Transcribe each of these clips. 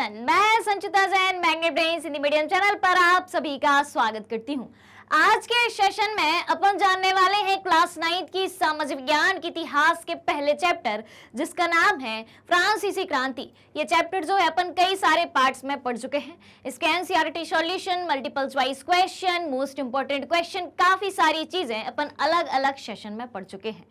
everyone मैं Sanchita Jain Magnet Brains Hindi medium channel पर आप सभी का स्वागत करती हूं आज के सेशन में अपन जानने वाले हैं क्लास नाइन्थ की सामाजिक विज्ञान के इतिहास के पहले चैप्टर जिसका नाम है फ्रांसीसी क्रांति ये चैप्टर जो है अपन कई सारे पार्ट्स में पढ़ चुके हैं इसके NCERT solution multiple choice question most important question काफी सारी चीजें अपन अलग अलग सेशन में पढ़ चुके हैं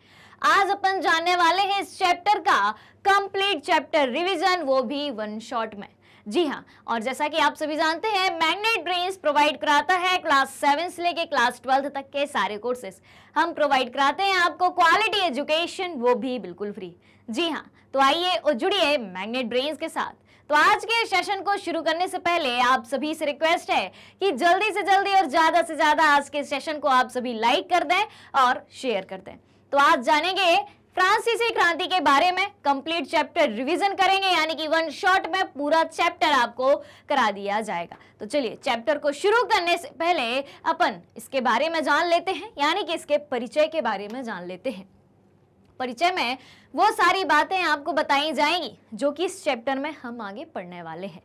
आज अपन जानने वाले हैं इस चैप्टर का कंप्लीट चैप्टर रिविजन वो भी वन शॉर्ट में जी हाँ और जैसा कि आप सभी जानते हैं मैग्नेट ब्रेन्स प्रोवाइड कराता है क्लास सेवन से लेके क्लास ट्वेल्थ तक के सारे कोर्सेस हम प्रोवाइड कराते हैं आपको क्वालिटी एजुकेशन वो भी बिल्कुल फ्री जी हाँ तो आइए और जुड़िए मैग्नेट ब्रेन्स के साथ तो आज के सेशन को शुरू करने से पहले आप सभी से रिक्वेस्ट है कि जल्दी से जल्दी और ज़्यादा से ज़्यादा आज के सेशन को आप सभी लाइक कर दें और शेयर कर दें तो आज जानेंगे फ्रांसीसी क्रांति के बारे में कंप्लीट चैप्टर रिवीजन करेंगे यानी कि वन शॉट में पूरा चैप्टर आपको करा दिया जाएगा तो चलिए चैप्टर को शुरू करने से पहले अपन इसके बारे में जान लेते हैं यानी कि इसके परिचय के बारे में जान लेते हैं परिचय में वो सारी बातें आपको बताई जाएंगी जो कि इस चैप्टर में हम आगे पढ़ने वाले हैं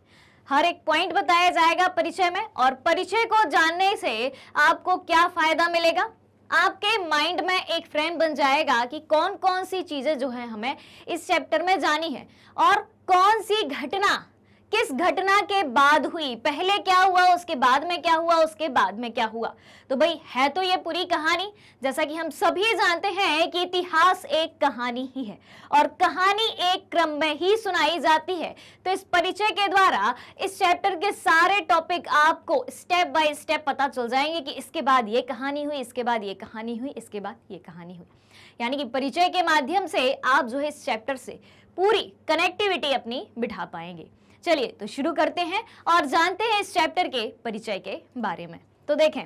हर एक पॉइंट बताया जाएगा परिचय में और परिचय को जानने से आपको क्या फायदा मिलेगा आपके माइंड में एक फ्रेम बन जाएगा कि कौन कौन सी चीज़ें जो है हमें इस चैप्टर में जानी है और कौन सी घटना किस घटना के बाद हुई पहले क्या हुआ उसके बाद में क्या हुआ उसके बाद में क्या हुआ तो भाई है तो ये पूरी कहानी जैसा कि हम सभी जानते हैं कि इतिहास एक कहानी ही है और कहानी एक क्रम में ही सुनाई जाती है तो इस परिचय के द्वारा इस चैप्टर के सारे टॉपिक आपको स्टेप बाय स्टेप पता चल जाएंगे कि इसके बाद ये कहानी हुई इसके बाद ये कहानी हुई इसके बाद ये कहानी हुई यानी कि परिचय के माध्यम से आप जो है इस चैप्टर से पूरी कनेक्टिविटी अपनी बिठा पाएंगे चलिए तो शुरू करते हैं और जानते हैं इस चैप्टर के परिचय के बारे में तो देखें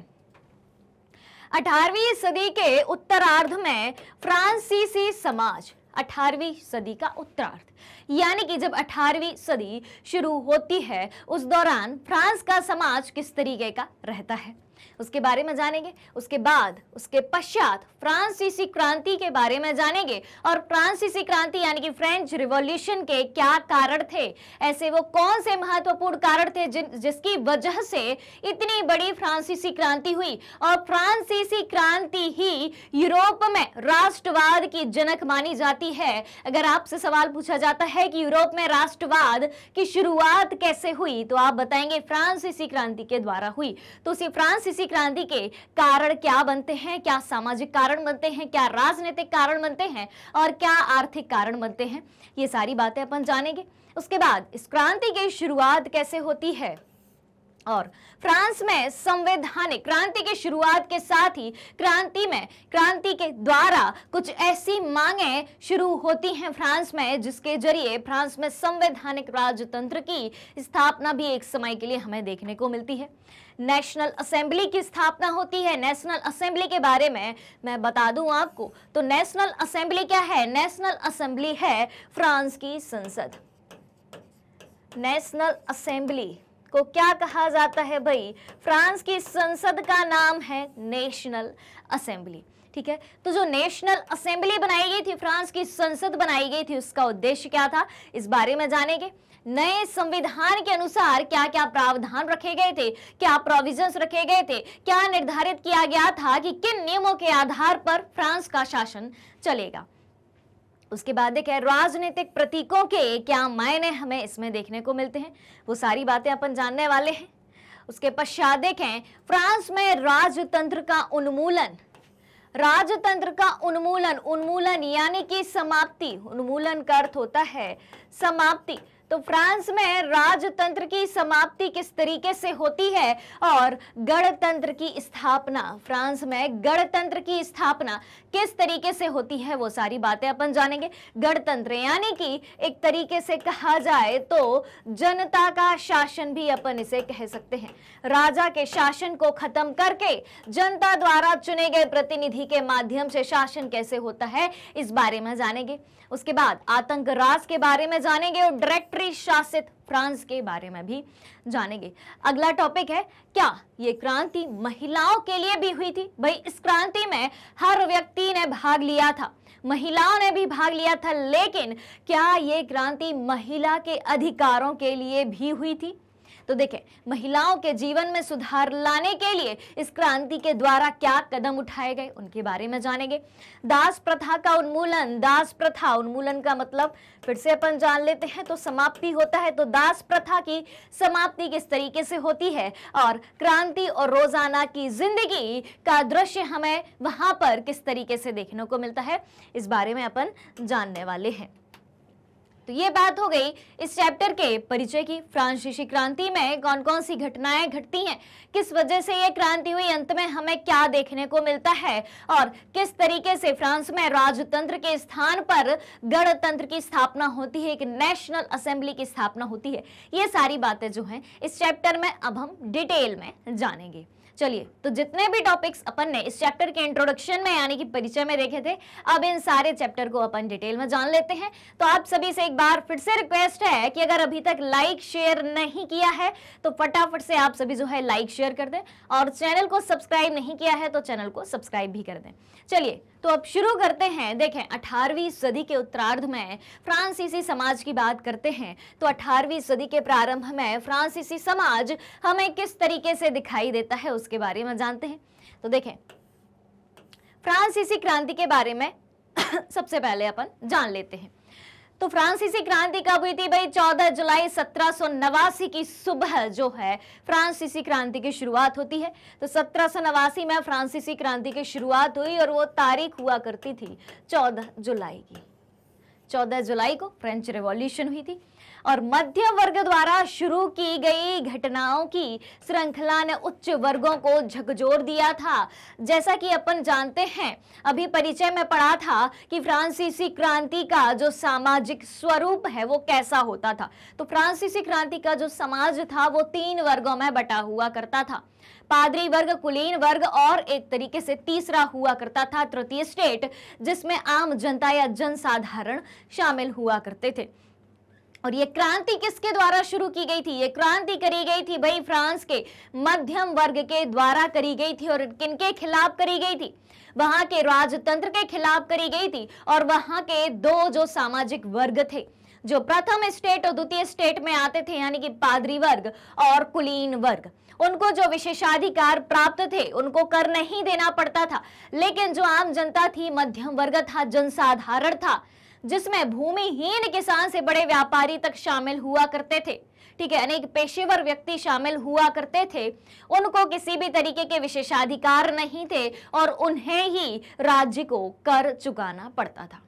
18वीं सदी के उत्तरार्ध में फ्रांसीसी समाज 18वीं सदी का उत्तरार्ध यानी कि जब 18वीं सदी शुरू होती है उस दौरान फ्रांस का समाज किस तरीके का रहता है उसके बारे में जानेंगे उसके बाद उसके पश्चात फ्रांसीसी क्रांति के बारे में जानेंगे और फ्रांसीसी क्रांति यानी कि फ्रेंच रिवॉल्यूशन के क्या कारण थे ऐसे वो कौन से महत्वपूर्ण कारण थे जिन जिसकी वजह से इतनी बड़ी फ्रांसीसी क्रांति हुई और फ्रांसीसी क्रांति ही यूरोप में राष्ट्रवाद की जनक मानी जाती है अगर आपसे सवाल पूछा जाता है कि यूरोप में राष्ट्रवाद की शुरुआत कैसे हुई तो आप बताएंगे फ्रांसीसी क्रांति के द्वारा हुई तो उसी फ्रांसीसी आरसीसी क्रांति के कारण क्या बनते हैं क्या सामाजिक कारण बनते हैं क्या राजनीतिक कारण बनते हैं और क्या आर्थिक कारण बनते हैं ये सारी बातें अपन जानेंगे उसके बाद इस क्रांति की शुरुआत कैसे होती है और फ्रांस में संवैधानिक क्रांति की शुरुआत के साथ ही क्रांति में क्रांति के द्वारा कुछ ऐसी मांगे शुरू होती हैं फ्रांस में जिसके जरिए फ्रांस में संवैधानिक राजतंत्र की स्थापना भी एक समय के लिए हमें देखने को मिलती है नेशनल असेंबली की स्थापना होती है नेशनल असेंबली के बारे में मैं बता दूं आपको तो नेशनल असेंबली क्या है नेशनल असेंबली है फ्रांस की संसद नेशनल असेंबली को क्या कहा जाता है भाई फ्रांस की संसद का नाम है नेशनल असेंबली ठीक है तो जो नेशनल असेंबली बनाई गई थी फ्रांस की संसद बनाई गई थी उसका उद्देश्य क्या था इस बारे में जानेंगे नए संविधान के अनुसार क्या क्या प्रावधान रखे गए थे क्या प्रोविजंस रखे गए थे क्या निर्धारित किया गया था कि किन नियमों के आधार पर फ्रांस का शासन चलेगा उसके बाद देखे राजनीतिक प्रतीकों के क्या मायने हमें इसमें देखने को मिलते हैं वो सारी बातें अपन जानने वाले हैं उसके पश्चात देखें फ्रांस में राजतंत्र का उन्मूलन राजतंत्र का उन्मूलन उन्मूलन यानी कि समाप्ति उन्मूलन का अर्थ होता है समाप्ति तो फ्रांस में राजतंत्र की समाप्ति किस तरीके से होती है और गणतंत्र की स्थापना फ्रांस में गणतंत्र की स्थापना किस तरीके से होती है वो सारी बातें अपन जानेंगे गणतंत्र यानी कि एक तरीके से कहा जाए तो जनता का शासन भी अपन इसे कह सकते हैं राजा के शासन को खत्म करके जनता द्वारा चुने गए प्रतिनिधि के माध्यम से शासन कैसे होता है इस बारे में जानेंगे उसके बाद आतंक राज के बारे में जानेंगे और डायरेक्ट ऊपरी शासित फ्रांस के बारे में भी जानेंगे अगला टॉपिक है क्या ये क्रांति महिलाओं के लिए भी हुई थी भाई इस क्रांति में हर व्यक्ति ने भाग लिया था महिलाओं ने भी भाग लिया था लेकिन क्या ये क्रांति महिला के अधिकारों के लिए भी हुई थी तो देखें महिलाओं के जीवन में सुधार लाने के लिए इस क्रांति के द्वारा क्या कदम उठाए गए उनके बारे में जानेंगे दास प्रथा का उन्मूलन दास प्रथा उन्मूलन का मतलब फिर से अपन जान लेते हैं तो समाप्ति होता है तो दास प्रथा की समाप्ति किस तरीके से होती है और क्रांति और रोजाना की जिंदगी का दृश्य हमें वहां पर किस तरीके से देखने को मिलता है इस बारे में अपन जानने वाले हैं तो ये बात हो गई इस चैप्टर के परिचय की फ्रांसीसी क्रांति में कौन कौन सी घटनाएं घटती हैं किस वजह से ये क्रांति हुई अंत में हमें क्या देखने को मिलता है और किस तरीके से फ्रांस में राजतंत्र के स्थान पर गणतंत्र की स्थापना होती है एक नेशनल असेंबली की स्थापना होती है ये सारी बातें जो है इस चैप्टर में अब हम डिटेल में जानेंगे चलिए तो जितने भी टॉपिक्स अपन ने इस चैप्टर के इंट्रोडक्शन में यानी कि परिचय में देखे थे अब इन सारे चैप्टर को अपन डिटेल में जान लेते हैं तो आप सभी से एक बार फिर से रिक्वेस्ट है कि अगर अभी तक लाइक शेयर नहीं किया है तो फटाफट से आप सभी जो है लाइक शेयर कर दें और चैनल को सब्सक्राइब नहीं किया है तो चैनल को सब्सक्राइब भी कर दें चलिए तो अब शुरू करते हैं देखें 18वीं सदी के उत्तरार्ध में फ्रांसीसी समाज की बात करते हैं तो 18वीं सदी के प्रारंभ में फ्रांसीसी समाज हमें किस तरीके से दिखाई देता है उसके बारे में जानते हैं तो देखें फ्रांसीसी क्रांति के बारे में सबसे पहले अपन जान लेते हैं तो फ्रांसीसी क्रांति कब हुई थी भाई 14 जुलाई सत्रह की सुबह जो है फ्रांसीसी क्रांति की शुरुआत होती है तो सत्रह में फ्रांसीसी क्रांति की शुरुआत हुई और वो तारीख हुआ करती थी 14 जुलाई की 14 जुलाई को फ्रेंच रिवॉल्यूशन हुई थी और मध्यम वर्ग द्वारा शुरू की गई घटनाओं की श्रृंखला ने उच्च वर्गों को झकझोर दिया था जैसा कि अपन जानते हैं अभी परिचय में पढ़ा था कि फ्रांसीसी क्रांति का जो सामाजिक स्वरूप है वो कैसा होता था तो फ्रांसीसी क्रांति का जो समाज था वो तीन वर्गों में बटा हुआ करता था पादरी वर्ग कुलीन वर्ग और एक तरीके से तीसरा हुआ करता था तृतीय स्टेट जिसमें आम जनता या जनसाधारण शामिल हुआ करते थे और ये क्रांति किसके द्वारा शुरू की गई थी ये क्रांति करी गई थी भाई फ्रांस के मध्यम वर्ग के द्वारा करी गई थी और किनके खिलाफ करी गई थी वहां के राजतंत्र के खिलाफ करी गई थी और वहां के दो जो सामाजिक वर्ग थे जो प्रथम स्टेट और द्वितीय स्टेट में आते थे यानी कि पादरी वर्ग और कुलीन वर्ग उनको जो विशेषाधिकार प्राप्त थे उनको कर नहीं देना पड़ता था लेकिन जो आम जनता थी मध्यम वर्ग था जनसाधारण था जिसमें भूमिहीन किसान से बड़े व्यापारी तक शामिल हुआ करते थे ठीक है अनेक पेशेवर व्यक्ति शामिल हुआ करते थे उनको किसी भी तरीके के विशेषाधिकार नहीं थे और उन्हें ही राज्य को कर चुकाना पड़ता था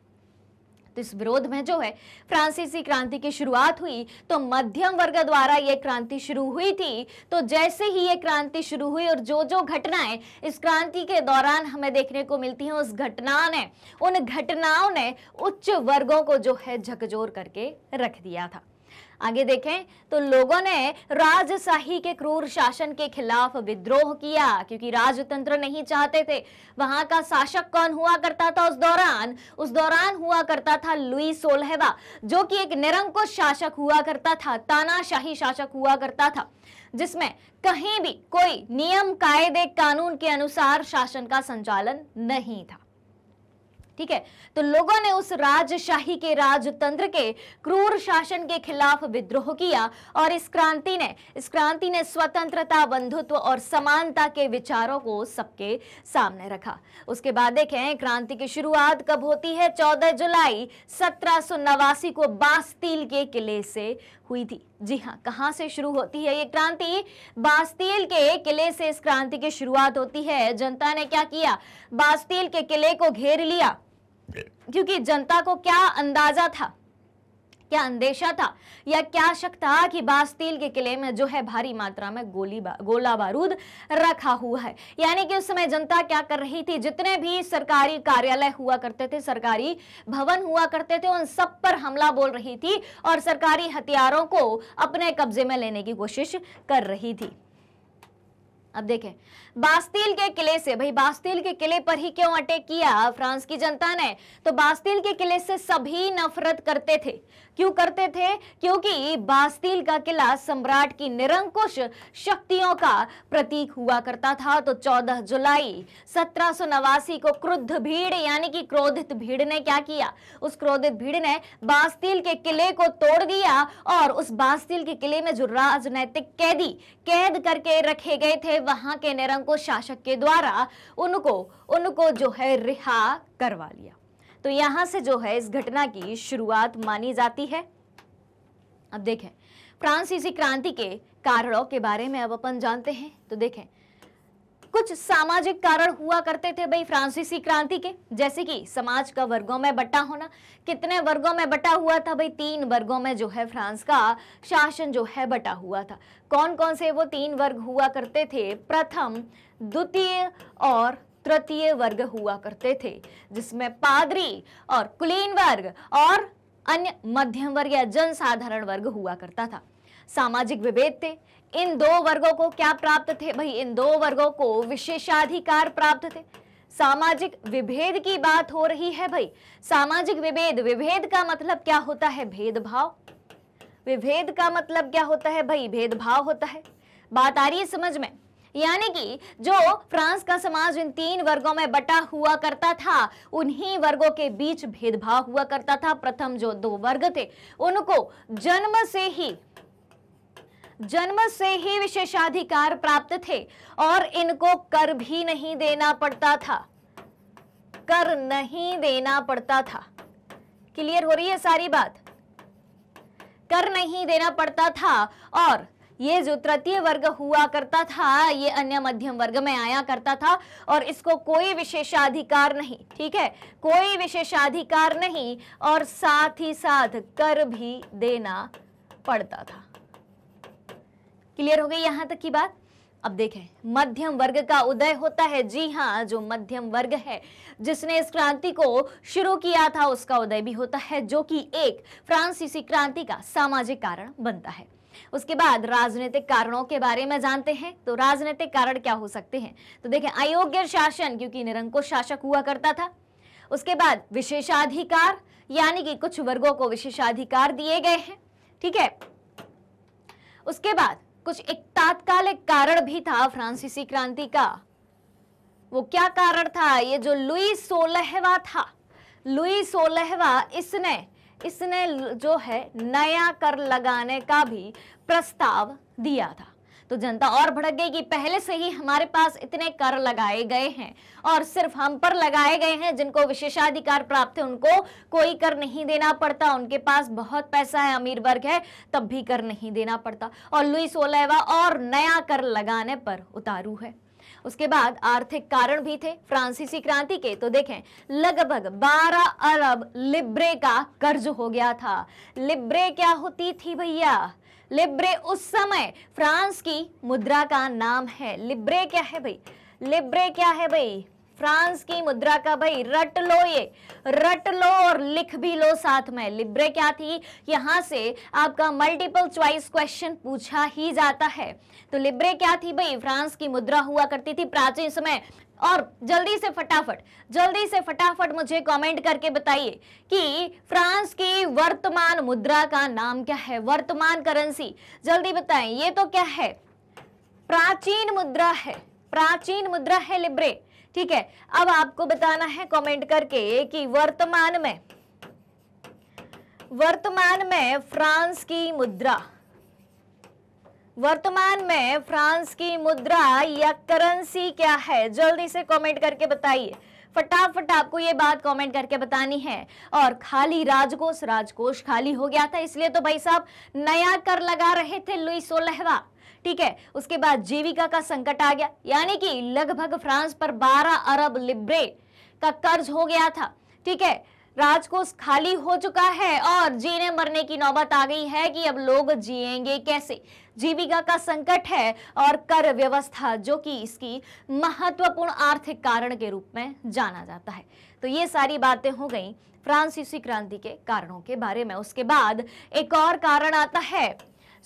तो इस विरोध में जो है फ्रांसीसी क्रांति की शुरुआत हुई तो मध्यम वर्ग द्वारा यह क्रांति शुरू हुई थी तो जैसे ही यह क्रांति शुरू हुई और जो जो घटनाएं इस क्रांति के दौरान हमें देखने को मिलती हैं उस घटना ने उन घटनाओं ने उच्च वर्गों को जो है झकझोर करके रख दिया था आगे देखें तो लोगों ने राजशाही के क्रूर शासन के खिलाफ विद्रोह किया क्योंकि राजतंत्र नहीं चाहते थे वहां का शासक कौन हुआ करता था उस दौरान उस दौरान हुआ करता था लुई सोलहवा जो कि एक निरंकुश शासक हुआ करता था तानाशाही शासक हुआ करता था जिसमें कहीं भी कोई नियम कायदे कानून के अनुसार शासन का संचालन नहीं था ठीक है तो लोगों ने उस राजशाही के राजतंत्र के क्रूर शासन के खिलाफ विद्रोह किया और इस क्रांति ने इस क्रांति ने स्वतंत्रता बंधुत्व और समानता के विचारों को सबके सामने रखा उसके बाद देखें क्रांति की शुरुआत कब होती है चौदह जुलाई सत्रह को बास्तील के किले से हुई थी जी हाँ कहाँ से शुरू होती है ये क्रांति बास्तील के किले से इस क्रांति की शुरुआत होती है जनता ने क्या किया बास्तील के किले को घेर लिया क्योंकि जनता को क्या अंदाजा था क्या अंदेशा था या क्या शक था कि बास्तील के किले में जो है भारी मात्रा में गोली बा, गोला बारूद रखा हुआ है यानी कि उस समय जनता क्या कर रही थी जितने भी सरकारी कार्यालय हुआ करते थे सरकारी भवन हुआ करते थे उन सब पर हमला बोल रही थी और सरकारी हथियारों को अपने कब्जे में लेने की कोशिश कर रही थी अब देखें बास्तील के किले से भाई बास्तील के किले पर ही क्यों अटैक किया फ्रांस की जनता ने तो बास्तील के किले से सभी नफरत करते थे क्यों करते थे क्योंकि बास्तील का किला सम्राट की निरंकुश शक्तियों का प्रतीक हुआ करता था तो 14 जुलाई सत्रह को क्रुद्ध भीड़ यानी कि क्रोधित भीड़ ने क्या किया उस क्रोधित भीड़ ने बास्तील के किले को तोड़ दिया और उस बास्तील के किले में जो राजनैतिक कैदी कैद करके रखे गए थे वहां के निरंक को शासक के द्वारा उनको उनको जो है रिहा करवा लिया तो यहां से जो है इस घटना की शुरुआत मानी जाती है अब देखें फ्रांसीसी क्रांति के कारणों के बारे में अब अपन जानते हैं तो देखें कुछ सामाजिक कारण हुआ करते थे भाई फ्रांसीसी क्रांति के जैसे कि समाज का वर्गों में बटा होना कितने वर्गों में बटा हुआ था भाई तीन वर्गों में जो है फ्रांस का शासन जो है बटा हुआ था कौन कौन से वो तीन वर्ग हुआ करते थे प्रथम द्वितीय और तृतीय वर्ग हुआ करते थे जिसमें पादरी और कुलीन वर्ग और अन्य मध्यम वर्ग या जनसाधारण वर्ग हुआ करता था सामाजिक विभेद थे इन दो वर्गों को क्या प्राप्त थे भाई इन दो वर्गों को विशेषाधिकार प्राप्त थे सामाजिक विभेद की बात हो रही है भाई सामाजिक विभेद विभेद का मतलब क्या होता है भेदभाव विभेद का मतलब क्या होता है भाई भेदभाव होता है बात आ रही है समझ में यानी कि जो फ्रांस का समाज इन तीन वर्गों में बटा हुआ करता था उन्हीं वर्गों के बीच भेदभाव हुआ करता था प्रथम जो दो वर्ग थे उनको जन्म से ही जन्म से ही विशेषाधिकार प्राप्त थे और इनको कर भी नहीं देना पड़ता था कर नहीं देना पड़ता था क्लियर हो रही है सारी बात कर नहीं देना पड़ता था और ये जो तृतीय वर्ग हुआ करता था ये अन्य मध्यम वर्ग में आया करता था और इसको कोई विशेषाधिकार नहीं ठीक है कोई विशेषाधिकार नहीं और साथ ही साथ कर भी देना पड़ता था क्लियर हो गई यहाँ तक की बात अब देखें मध्यम वर्ग का उदय होता है जी हाँ जो मध्यम वर्ग है जिसने इस क्रांति को शुरू किया था उसका उदय भी होता है जो कि एक फ्रांसीसी क्रांति का सामाजिक कारण बनता है उसके बाद राजनीतिक कारणों के बारे में जानते हैं तो राजनीतिक कारण क्या हो सकते हैं तो देखें अयोग्य शासन क्योंकि निरंकुश शासक हुआ करता था उसके बाद विशेषाधिकार यानी कि कुछ वर्गों को विशेषाधिकार दिए गए हैं ठीक है उसके बाद कुछ एक तात्कालिक कारण भी था फ्रांसीसी क्रांति का वो क्या कारण था ये जो लुई सोलहवा था लुई सोलहवा इसने इसने जो है नया कर लगाने का भी प्रस्ताव दिया था तो जनता और भड़क गई कि पहले से ही हमारे पास इतने कर लगाए गए हैं और सिर्फ हम पर लगाए गए हैं जिनको विशेषाधिकार प्राप्त है उनको कोई कर नहीं देना पड़ता उनके पास बहुत पैसा है अमीर वर्ग है तब भी कर नहीं देना पड़ता और लुई सोलहवा और नया कर लगाने पर उतारू है उसके बाद आर्थिक कारण भी थे फ्रांसीसी क्रांति के तो देखें लगभग 12 अरब लिब्रे का कर्ज हो गया था लिब्रे क्या होती थी भैया लिब्रे उस समय फ्रांस की मुद्रा का नाम है लिब्रे क्या है भाई लिब्रे क्या है भाई फ्रांस की मुद्रा का भाई रट लो ये रट लो और लिख भी लो साथ में लिब्रे क्या थी यहां से आपका मल्टीपल चॉइस क्वेश्चन पूछा ही जाता है तो लिब्रे क्या थी भाई फ्रांस की मुद्रा हुआ करती थी प्राचीन समय और जल्दी से फटाफट जल्दी से फटाफट मुझे कमेंट करके बताइए कि फ्रांस की वर्तमान मुद्रा का नाम क्या है वर्तमान करेंसी जल्दी बताएं ये तो क्या है प्राचीन मुद्रा है प्राचीन मुद्रा है लिब्रे ठीक है अब आपको बताना है कमेंट करके कि वर्तमान में वर्तमान में फ्रांस की मुद्रा वर्तमान में फ्रांस की मुद्रा या करेंसी क्या है जल्दी से कमेंट करके बताइए फटाफट आपको ये बात कमेंट करके बतानी है और खाली राजकोष राजकोष खाली हो गया था इसलिए तो भाई साहब नया कर लगा रहे थे लुई सोलहवा ठीक है उसके बाद जीविका का संकट आ गया यानी कि लगभग फ्रांस पर 12 अरब लिब्रे का कर्ज हो गया था ठीक है राजकोष खाली हो चुका है और जीने मरने की नौबत आ गई है कि अब लोग जिएंगे कैसे जीविका का संकट है और कर व्यवस्था जो कि इसकी महत्वपूर्ण आर्थिक कारण के रूप में जाना जाता है तो ये सारी बातें हो गई फ्रांसीसी क्रांति के कारणों के बारे में उसके बाद एक और कारण आता है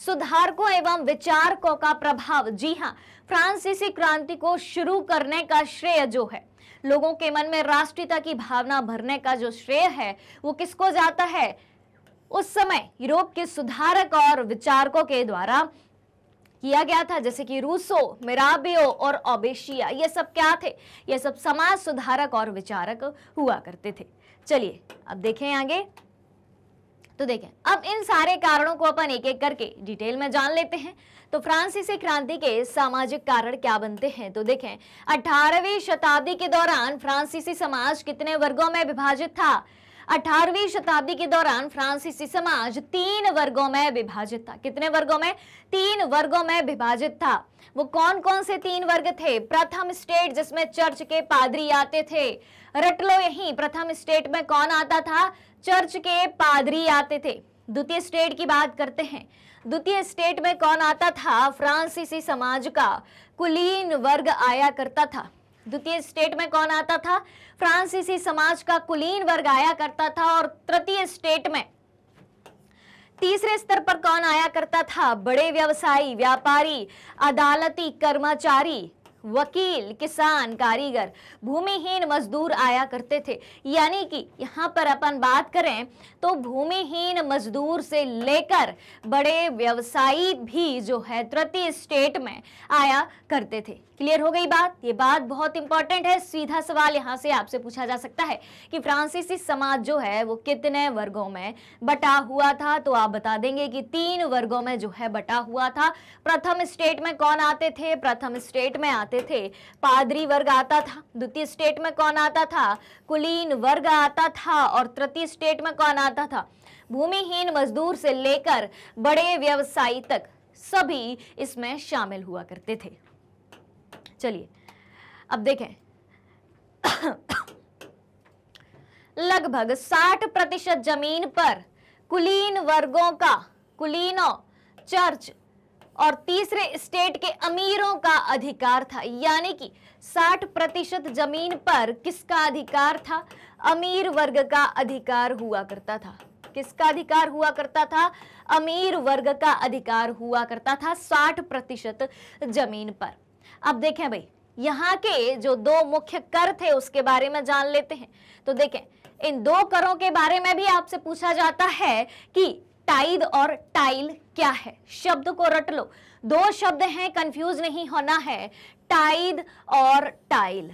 सुधारकों एवं विचारकों का प्रभाव जी हाँ फ्रांसीसी क्रांति को शुरू करने का श्रेय जो है लोगों के मन में राष्ट्रीयता की भावना भरने का जो श्रेय है वो किसको जाता है उस समय यूरोप के सुधारक और विचारकों के द्वारा किया गया था जैसे कि रूसो मिराबियो और ओबेशिया ये सब क्या थे ये सब समाज सुधारक और विचारक हुआ करते थे चलिए अब देखें आगे तो देखें अब इन सारे कारणों को अपन एक एक करके डिटेल में जान लेते हैं तो फ्रांसीसी क्रांति के सामाजिक कारण क्या बनते हैं तो देखें 18वीं शताब्दी के दौरान फ्रांसीसी समाज कितने वर्गों में विभाजित था 18वीं शताब्दी के दौरान फ्रांसीसी समाज तीन वर्गों में विभाजित था कितने वर्गों में तीन वर्गों में विभाजित था वो कौन कौन से तीन वर्ग थे प्रथम स्टेट जिसमें चर्च के पादरी आते थे रट लो यही प्रथम स्टेट में कौन आता था चर्च के पादरी आते थे द्वितीय स्टेट की बात करते हैं द्वितीय स्टेट में कौन आता था फ्रांसीसी समाज का कुलीन वर्ग आया करता था द्वितीय स्टेट में कौन आता था फ्रांसीसी समाज का कुलीन वर्ग आया करता था और तृतीय स्टेट में तीसरे स्तर पर कौन आया करता था बड़े व्यवसायी व्यापारी अदालती कर्मचारी वकील किसान कारीगर भूमिहीन मजदूर आया करते थे यानी कि यहाँ पर अपन बात करें तो भूमिहीन मजदूर से लेकर बड़े व्यवसायी भी जो है तृतीय स्टेट में आया करते थे क्लियर हो गई बात ये बात बहुत इंपॉर्टेंट है सीधा सवाल यहाँ से आपसे पूछा जा सकता है कि फ्रांसीसी समाज जो है वो कितने वर्गों में बटा हुआ था तो आप बता देंगे कि तीन वर्गों में जो है बटा हुआ था प्रथम स्टेट में कौन आते थे प्रथम स्टेट में आते आते थे पादरी वर्ग आता था द्वितीय स्टेट में कौन आता था कुलीन वर्ग आता था और तृतीय स्टेट में कौन आता था भूमिहीन मजदूर से लेकर बड़े व्यवसायी तक सभी इसमें शामिल हुआ करते थे चलिए अब देखें लगभग 60 प्रतिशत जमीन पर कुलीन वर्गों का कुलीनों चर्च और तीसरे स्टेट के अमीरों का अधिकार था यानी कि 60 प्रतिशत जमीन पर किसका अधिकार था अमीर वर्ग का अधिकार हुआ करता था किसका अधिकार हुआ करता था अमीर वर्ग का अधिकार हुआ करता था 60 प्रतिशत जमीन पर अब देखें भाई यहाँ के जो दो मुख्य कर थे उसके बारे में जान लेते हैं तो देखें इन दो करों के बारे में भी आपसे पूछा जाता है कि टाइद और टाइल क्या है शब्द को रट लो दो शब्द हैं कंफ्यूज नहीं होना है टाइद और टाइल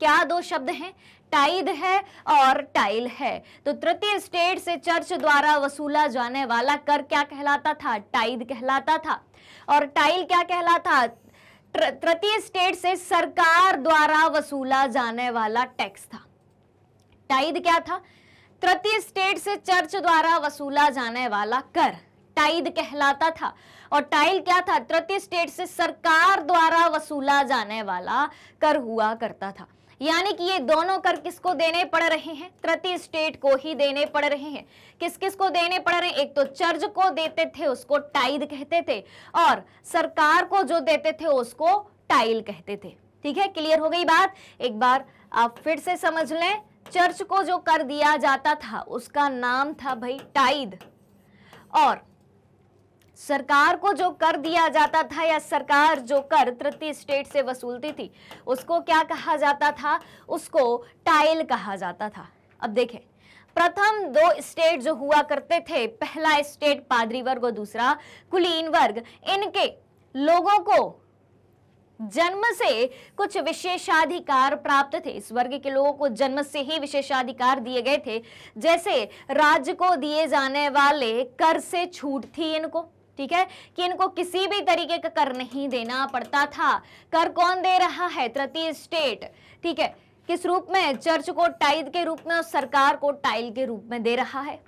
क्या दो शब्द हैं टाइद है और टाइल है तो तृतीय स्टेट से चर्च द्वारा वसूला जाने वाला कर क्या कहलाता था टाइद कहलाता था और टाइल क्या कहलाता तृतीय स्टेट से सरकार द्वारा वसूला जाने वाला टैक्स था टाइद क्या था तृतीय स्टेट से चर्च द्वारा वसूला जाने वाला कर टाइद कहलाता था और टाइल क्या था तृतीय स्टेट से सरकार द्वारा वसूला जाने वाला कर हुआ करता था यानी कि ये दोनों कर किसको देने पड़ रहे हैं तृतीय स्टेट को ही देने पड़ रहे हैं किस किस को देने पड़ रहे हैं एक तो चर्च को देते थे उसको टाइद कहते थे और सरकार को जो देते थे उसको टाइल कहते थे ठीक है क्लियर हो गई बात एक बार आप फिर से समझ लें चर्च को जो कर दिया जाता था उसका नाम था भाई टाइद और सरकार को जो कर दिया जाता था या सरकार जो कर तृतीय स्टेट से वसूलती थी उसको क्या कहा जाता था उसको टाइल कहा जाता था अब देखें प्रथम दो स्टेट जो हुआ करते थे पहला स्टेट पादरी वर्ग और दूसरा कुलीन वर्ग इनके लोगों को जन्म से कुछ विशेषाधिकार प्राप्त थे इस वर्ग के लोगों को जन्म से ही विशेषाधिकार दिए गए थे जैसे राज्य को दिए जाने वाले कर से छूट थी इनको ठीक है कि इनको किसी भी तरीके का कर नहीं देना पड़ता था कर कौन दे रहा है तृतीय स्टेट ठीक है किस रूप में चर्च को टाइल के रूप में और सरकार को टाइल के रूप में दे रहा है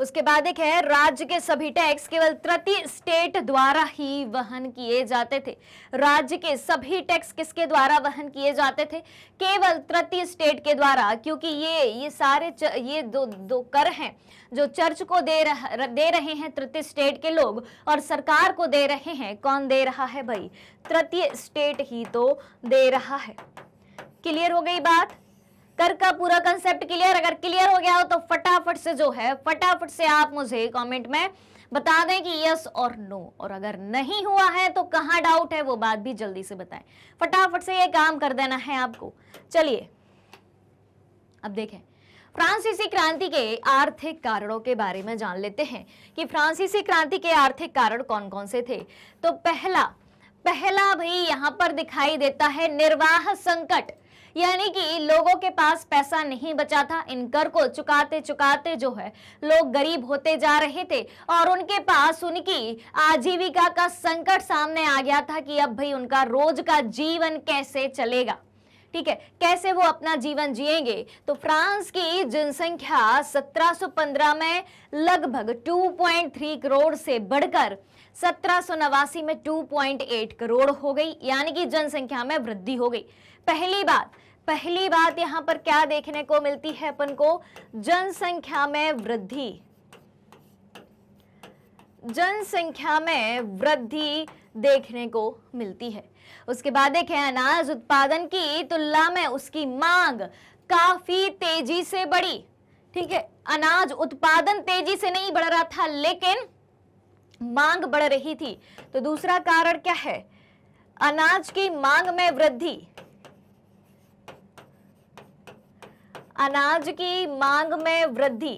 उसके बाद एक है राज्य के सभी टैक्स केवल तृतीय स्टेट द्वारा ही वहन किए जाते थे राज्य के सभी टैक्स किसके द्वारा वहन किए जाते थे केवल तृतीय स्टेट के द्वारा क्योंकि ये ये सारे च, ये दो दो कर हैं जो चर्च को दे रह, दे रहे हैं तृतीय स्टेट के लोग और सरकार को दे रहे हैं कौन दे रहा है भाई तृतीय स्टेट ही तो दे रहा है क्लियर हो गई बात कर का पूरा कंसेप्ट क्लियर अगर क्लियर हो गया हो तो फटाफट से जो है फटाफट से आप मुझे कमेंट में बता दें कि यस और नो और अगर नहीं हुआ है तो कहां डाउट है वो बात भी जल्दी से बताएं फटाफट से ये काम कर देना है आपको चलिए अब देखें फ्रांसीसी क्रांति के आर्थिक कारणों के बारे में जान लेते हैं कि फ्रांसीसी क्रांति के आर्थिक कारण कौन कौन से थे तो पहला पहला भी यहां पर दिखाई देता है निर्वाह संकट यानी कि लोगों के पास पैसा नहीं बचा था इन कर को चुकाते चुकाते जो है लोग गरीब होते जा रहे थे और उनके पास उनकी आजीविका का संकट सामने आ गया था कि अब भाई उनका रोज का जीवन कैसे चलेगा ठीक है कैसे वो अपना जीवन जिएंगे तो फ्रांस की जनसंख्या 1715 में लगभग 2.3 करोड़ से बढ़कर सत्रह में 2.8 करोड़ हो गई यानी कि जनसंख्या में वृद्धि हो गई पहली बात पहली बात यहां पर क्या देखने को मिलती है अपन को जनसंख्या में वृद्धि जनसंख्या में वृद्धि देखने को मिलती है उसके बाद देखें अनाज उत्पादन की तुलना में उसकी मांग काफी तेजी से बढ़ी ठीक है अनाज उत्पादन तेजी से नहीं बढ़ रहा था लेकिन मांग बढ़ रही थी तो दूसरा कारण क्या है अनाज की मांग में वृद्धि अनाज की मांग में वृद्धि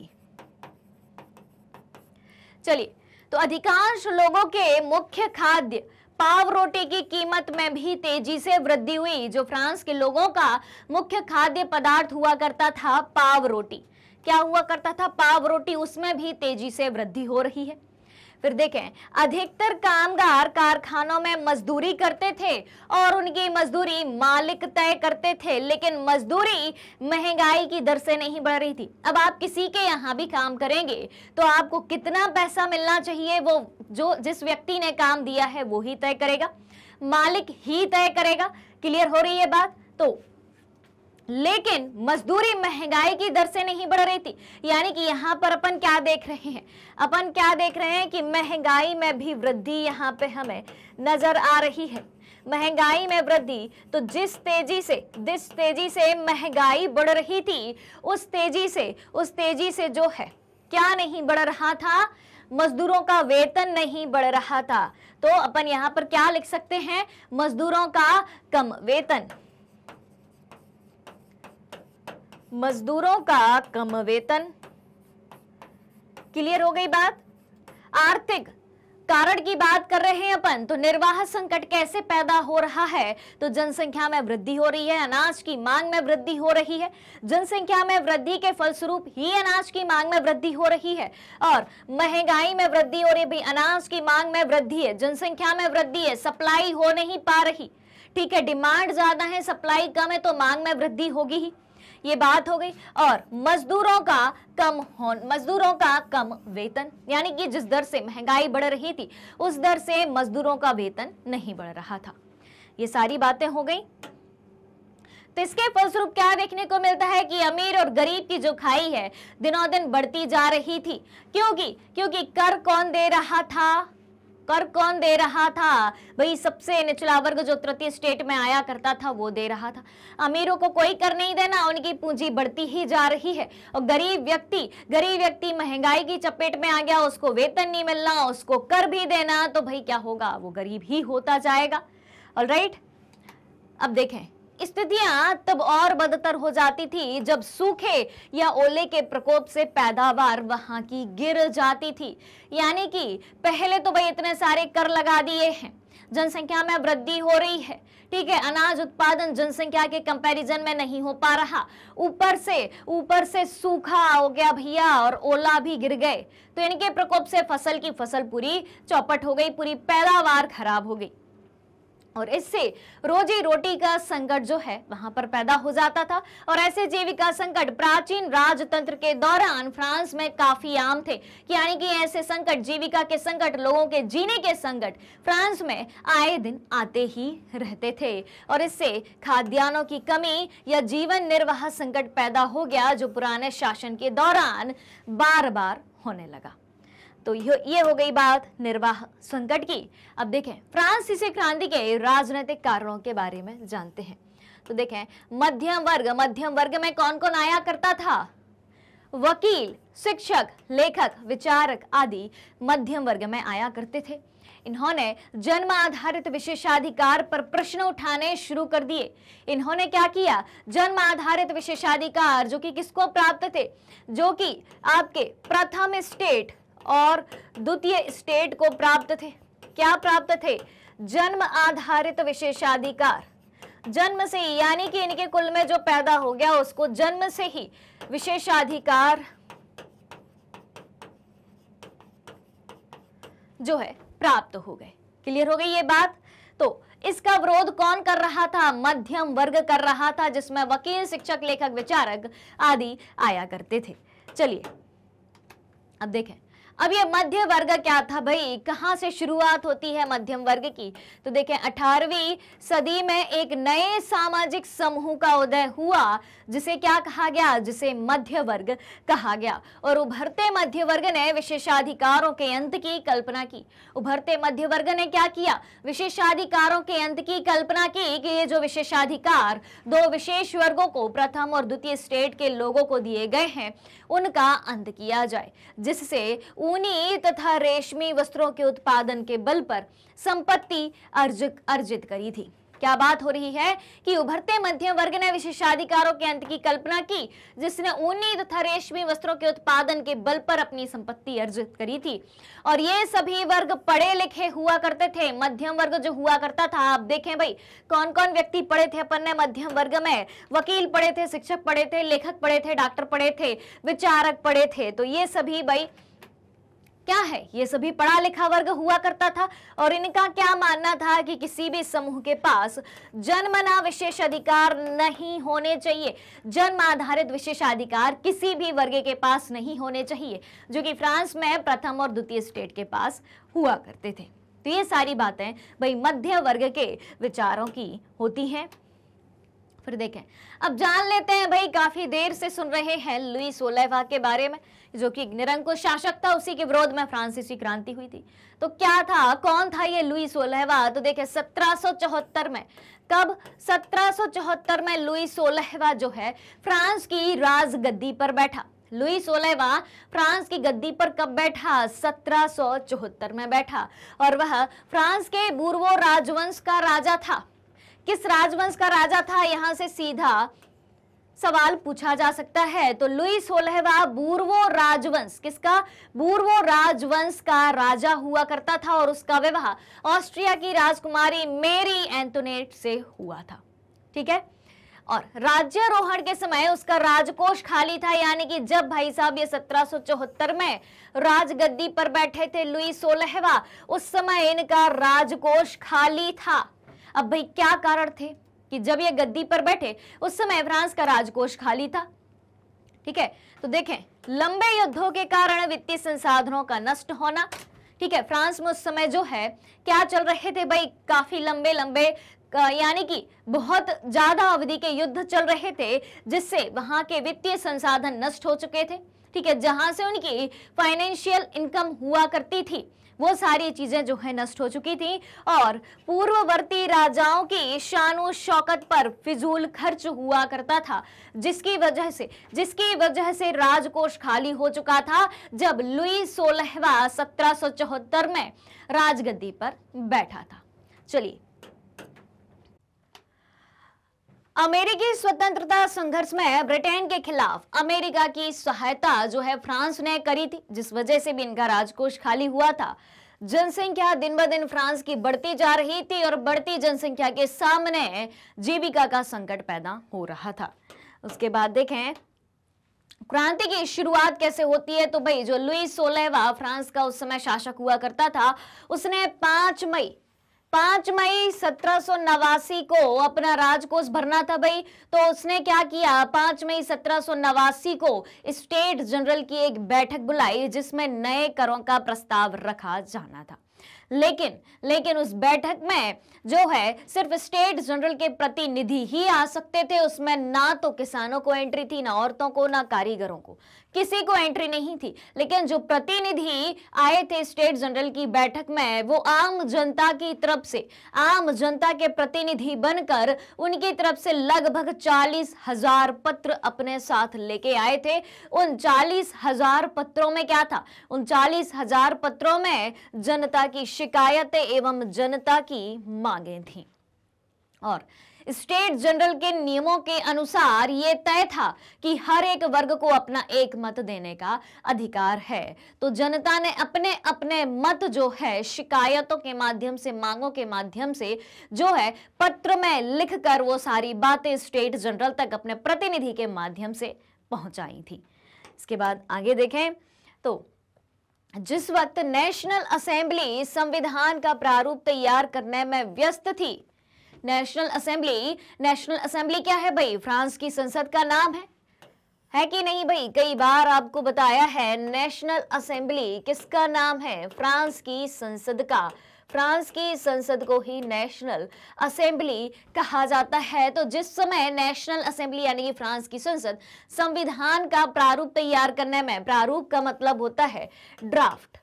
चलिए तो अधिकांश लोगों के मुख्य खाद्य पाव रोटी की कीमत में भी तेजी से वृद्धि हुई जो फ्रांस के लोगों का मुख्य खाद्य पदार्थ हुआ करता था पाव रोटी क्या हुआ करता था पाव रोटी उसमें भी तेजी से वृद्धि हो रही है फिर देखें अधिकतर कामगार कारखानों में मजदूरी करते थे और उनकी मजदूरी मालिक तय करते थे लेकिन मजदूरी महंगाई की दर से नहीं बढ़ रही थी अब आप किसी के यहाँ भी काम करेंगे तो आपको कितना पैसा मिलना चाहिए वो जो जिस व्यक्ति ने काम दिया है वो ही तय करेगा मालिक ही तय करेगा क्लियर हो रही है बात तो लेकिन मजदूरी महंगाई की दर से नहीं बढ़ रही थी यानी कि यहाँ पर अपन क्या देख रहे हैं अपन क्या देख रहे हैं कि महंगाई में भी वृद्धि यहाँ पे हमें नजर आ रही है महंगाई में वृद्धि तो जिस तेजी से जिस तेजी से महंगाई बढ़ रही थी उस तेजी से उस तेजी से जो है क्या नहीं बढ़ रहा था मजदूरों का वेतन नहीं बढ़ रहा था तो अपन यहाँ पर क्या लिख सकते हैं मजदूरों का कम वेतन मजदूरों का कम वेतन क्लियर हो गई बात आर्थिक कारण की बात कर रहे हैं अपन तो निर्वाह संकट कैसे पैदा हो रहा है तो जनसंख्या में वृद्धि हो रही है अनाज की मांग में वृद्धि हो रही है जनसंख्या में वृद्धि के फलस्वरूप ही अनाज की मांग में वृद्धि हो रही है और महंगाई में वृद्धि हो रही भी अनाज की मांग में वृद्धि है जनसंख्या में वृद्धि है सप्लाई हो नहीं पा रही ठीक है डिमांड ज्यादा है सप्लाई कम है तो मांग में वृद्धि होगी ही ये बात हो गई और मजदूरों का कम मजदूरों का कम वेतन यानी कि जिस दर से महंगाई बढ़ रही थी उस दर से मजदूरों का वेतन नहीं बढ़ रहा था ये सारी बातें हो गई तो इसके फलस्वरूप क्या देखने को मिलता है कि अमीर और गरीब की जो खाई है दिनों दिन बढ़ती जा रही थी क्योंकि क्योंकि कर कौन दे रहा था कर कौन दे रहा था भाई सबसे निचला वर्ग जो तृतीय स्टेट में आया करता था वो दे रहा था अमीरों को कोई कर नहीं देना उनकी पूंजी बढ़ती ही जा रही है और गरीब व्यक्ति गरीब व्यक्ति महंगाई की चपेट में आ गया उसको वेतन नहीं मिलना उसको कर भी देना तो भाई क्या होगा वो गरीब ही होता जाएगा ऑल अब देखें स्थितियां तब और बदतर हो जाती थी जब सूखे या ओले के प्रकोप से पैदावार वहां की गिर जाती थी यानी कि पहले तो भाई इतने सारे कर लगा दिए हैं जनसंख्या में वृद्धि हो रही है ठीक है अनाज उत्पादन जनसंख्या के कंपैरिजन में नहीं हो पा रहा ऊपर से ऊपर से सूखा हो गया भैया और ओला भी गिर गए तो इनके प्रकोप से फसल की फसल पूरी चौपट हो गई पूरी पैदावार खराब हो गई और इससे रोजी रोटी का संकट जो है वहां पर पैदा हो जाता था और ऐसे जीविका संकट प्राचीन राजतंत्र के दौरान फ्रांस में काफी आम थे यानी कि ऐसे संकट जीविका के संकट लोगों के जीने के संकट फ्रांस में आए दिन आते ही रहते थे और इससे खाद्यान्नों की कमी या जीवन निर्वाह संकट पैदा हो गया जो पुराने शासन के दौरान बार बार होने लगा तो ये हो गई बात निर्वाह संकट की अब देखें इसे क्रांति के राजनीतिक कारणों के बारे में जानते हैं तो देखें मध्यम वर्ग मध्यम वर्ग में कौन कौन आया करता था वकील शिक्षक लेखक विचारक आदि मध्यम वर्ग में आया करते थे इन्होंने जन्म आधारित विशेषाधिकार पर प्रश्न उठाने शुरू कर दिए इन्होंने क्या किया जन्म आधारित विशेषाधिकार जो कि किसको प्राप्त थे जो कि आपके प्रथम स्टेट और द्वितीय स्टेट को प्राप्त थे क्या प्राप्त थे जन्म आधारित विशेषाधिकार जन्म से ही यानी कि इनके कुल में जो पैदा हो गया उसको जन्म से ही विशेषाधिकार जो है प्राप्त हो गए क्लियर हो गई ये बात तो इसका विरोध कौन कर रहा था मध्यम वर्ग कर रहा था जिसमें वकील शिक्षक लेखक विचारक आदि आया करते थे चलिए अब देखें अब ये मध्य वर्ग क्या था भाई कहां से शुरुआत होती है मध्यम वर्ग की तो देखें 18वीं सदी में एक नए सामाजिक समूह का उदय हुआ जिसे क्या कहा गया जिसे मध्य वर्ग कहा गया और उभरते मध्य वर्ग ने विशेषाधिकारों के अंत की कल्पना की उभरते मध्य वर्ग ने क्या किया विशेषाधिकारों के अंत की कल्पना की कि ये जो विशेषाधिकार दो विशेष वर्गो को प्रथम और द्वितीय स्टेट के लोगों को दिए गए हैं उनका अंत किया जाए जिससे ऊनी तथा रेशमी वस्त्रों के उत्पादन के बल पर संपत्ति अर्जित अर्जित करी थी क्या बात हो रही है कि उभरते मध्यम वर्ग ने विशेषाधिकारों के अंत की कल्पना की जिसने ऊनी तथा रेशमी वस्त्रों के उत्पादन के बल पर अपनी संपत्ति अर्जित करी थी और ये सभी वर्ग पढ़े लिखे हुआ करते थे मध्यम वर्ग जो हुआ करता था आप देखें भाई कौन कौन व्यक्ति पढ़े थे अपन ने मध्यम वर्ग में वकील पढ़े थे शिक्षक पढ़े थे लेखक पढ़े थे डॉक्टर पढ़े थे विचारक पढ़े थे तो ये सभी भाई क्या है ये सभी पढ़ा लिखा वर्ग हुआ करता था और इनका क्या मानना था कि किसी भी समूह के पास जन्मना विशेष अधिकार नहीं होने चाहिए जन्म आधारित विशेषाधिकार किसी भी वर्ग के पास नहीं होने चाहिए जो कि फ्रांस में प्रथम और द्वितीय स्टेट के पास हुआ करते थे तो ये सारी बातें भाई मध्य वर्ग के विचारों की होती हैं फिर देखें अब जान लेते हैं भाई काफी देर से सुन रहे हैं लुई सोलेवा के बारे में जो कि निरंकुश शासक था उसी के विरोध में फ्रांसीसी क्रांति हुई थी तो क्या था कौन था ये लुई सोलहवा तो देखें सत्रह में कब सत्रह में लुई सोलहवा जो है फ्रांस की राजगद्दी पर बैठा लुई सोलेवा फ्रांस की गद्दी पर कब बैठा सत्रह में बैठा और वह फ्रांस के बूर्वो राजवंश का राजा था किस राजवंश का राजा था यहां से सीधा सवाल पूछा जा सकता है तो लुई सोलहवा बूर्वो राजवंश किसका बूर्वो राजवंश का राजा हुआ करता था और उसका विवाह ऑस्ट्रिया की राजकुमारी मेरी एंटोनेट से हुआ था ठीक है और राज्य रोहण के समय उसका राजकोष खाली था यानी कि जब भाई साहब ये सत्रह में राजगद्दी पर बैठे थे लुई सोलहवा उस समय इनका राजकोष खाली था अब भाई क्या कारण थे कि जब ये गद्दी पर बैठे उस समय फ्रांस का राजकोष खाली था ठीक है तो देखें लंबे युद्धों के कारण वित्तीय संसाधनों का नष्ट होना ठीक है फ्रांस में उस समय जो है क्या चल रहे थे भाई काफी लंबे लंबे यानी कि बहुत ज्यादा अवधि के युद्ध चल रहे थे जिससे वहां के वित्तीय संसाधन नष्ट हो चुके थे ठीक है जहां से उनकी फाइनेंशियल इनकम हुआ करती थी वो सारी चीजें जो है नष्ट हो चुकी थी और पूर्ववर्ती राजाओं की शानो शौकत पर फिजूल खर्च हुआ करता था जिसकी वजह से जिसकी वजह से राजकोष खाली हो चुका था जब लुई सोलहवा सत्रह में राजगद्दी पर बैठा था चलिए अमेरिकी स्वतंत्रता संघर्ष में ब्रिटेन के खिलाफ अमेरिका की सहायता जो है फ्रांस ने करी थी जिस वजह से भी इनका राजकोष खाली हुआ था जनसंख्या दिन ब दिन फ्रांस की बढ़ती जा रही थी और बढ़ती जनसंख्या के सामने जीविका का संकट पैदा हो रहा था उसके बाद देखें क्रांति की शुरुआत कैसे होती है तो भाई जो लुई सोलेवा फ्रांस का उस समय शासक हुआ करता था उसने 5 मई पांच मई सत्रह नवासी को अपना राजकोष भरना था भाई तो उसने क्या किया पांच मई सत्रह नवासी को स्टेट जनरल की एक बैठक बुलाई जिसमें नए करों का प्रस्ताव रखा जाना था लेकिन लेकिन उस बैठक में जो है सिर्फ स्टेट जनरल के प्रतिनिधि ही आ सकते थे उसमें ना तो किसानों को एंट्री थी ना औरतों को ना कारीगरों को किसी को एंट्री नहीं थी लेकिन जो प्रतिनिधि आए थे स्टेट जनरल की बैठक में वो आम जनता की तरफ से आम जनता के प्रतिनिधि बनकर उनकी तरफ से लगभग चालीस हजार पत्र अपने साथ लेके आए थे उन चालीस हजार पत्रों में क्या था उन चालीस हजार पत्रों में जनता की शिकायतें एवं जनता की मांगे थी और स्टेट जनरल के नियमों के अनुसार यह तय था कि हर एक वर्ग को अपना एक मत देने का अधिकार है तो जनता ने अपने अपने मत जो है शिकायतों के माध्यम से मांगों के माध्यम से जो है पत्र में लिखकर वो सारी बातें स्टेट जनरल तक अपने प्रतिनिधि के माध्यम से पहुंचाई थी इसके बाद आगे देखें तो जिस वक्त नेशनल असेंबली संविधान का प्रारूप तैयार करने में व्यस्त थी नेशनल असेंबली नेशनल असेंबली क्या है भाई फ्रांस की संसद का नाम है है कि नहीं भाई कई बार आपको बताया है नेशनल असेंबली किसका नाम है फ्रांस की संसद का फ्रांस की संसद को ही नेशनल असेंबली कहा जाता है तो जिस समय नेशनल असेंबली यानी कि फ्रांस की संसद संविधान का प्रारूप तैयार करने में प्रारूप का मतलब होता है ड्राफ्ट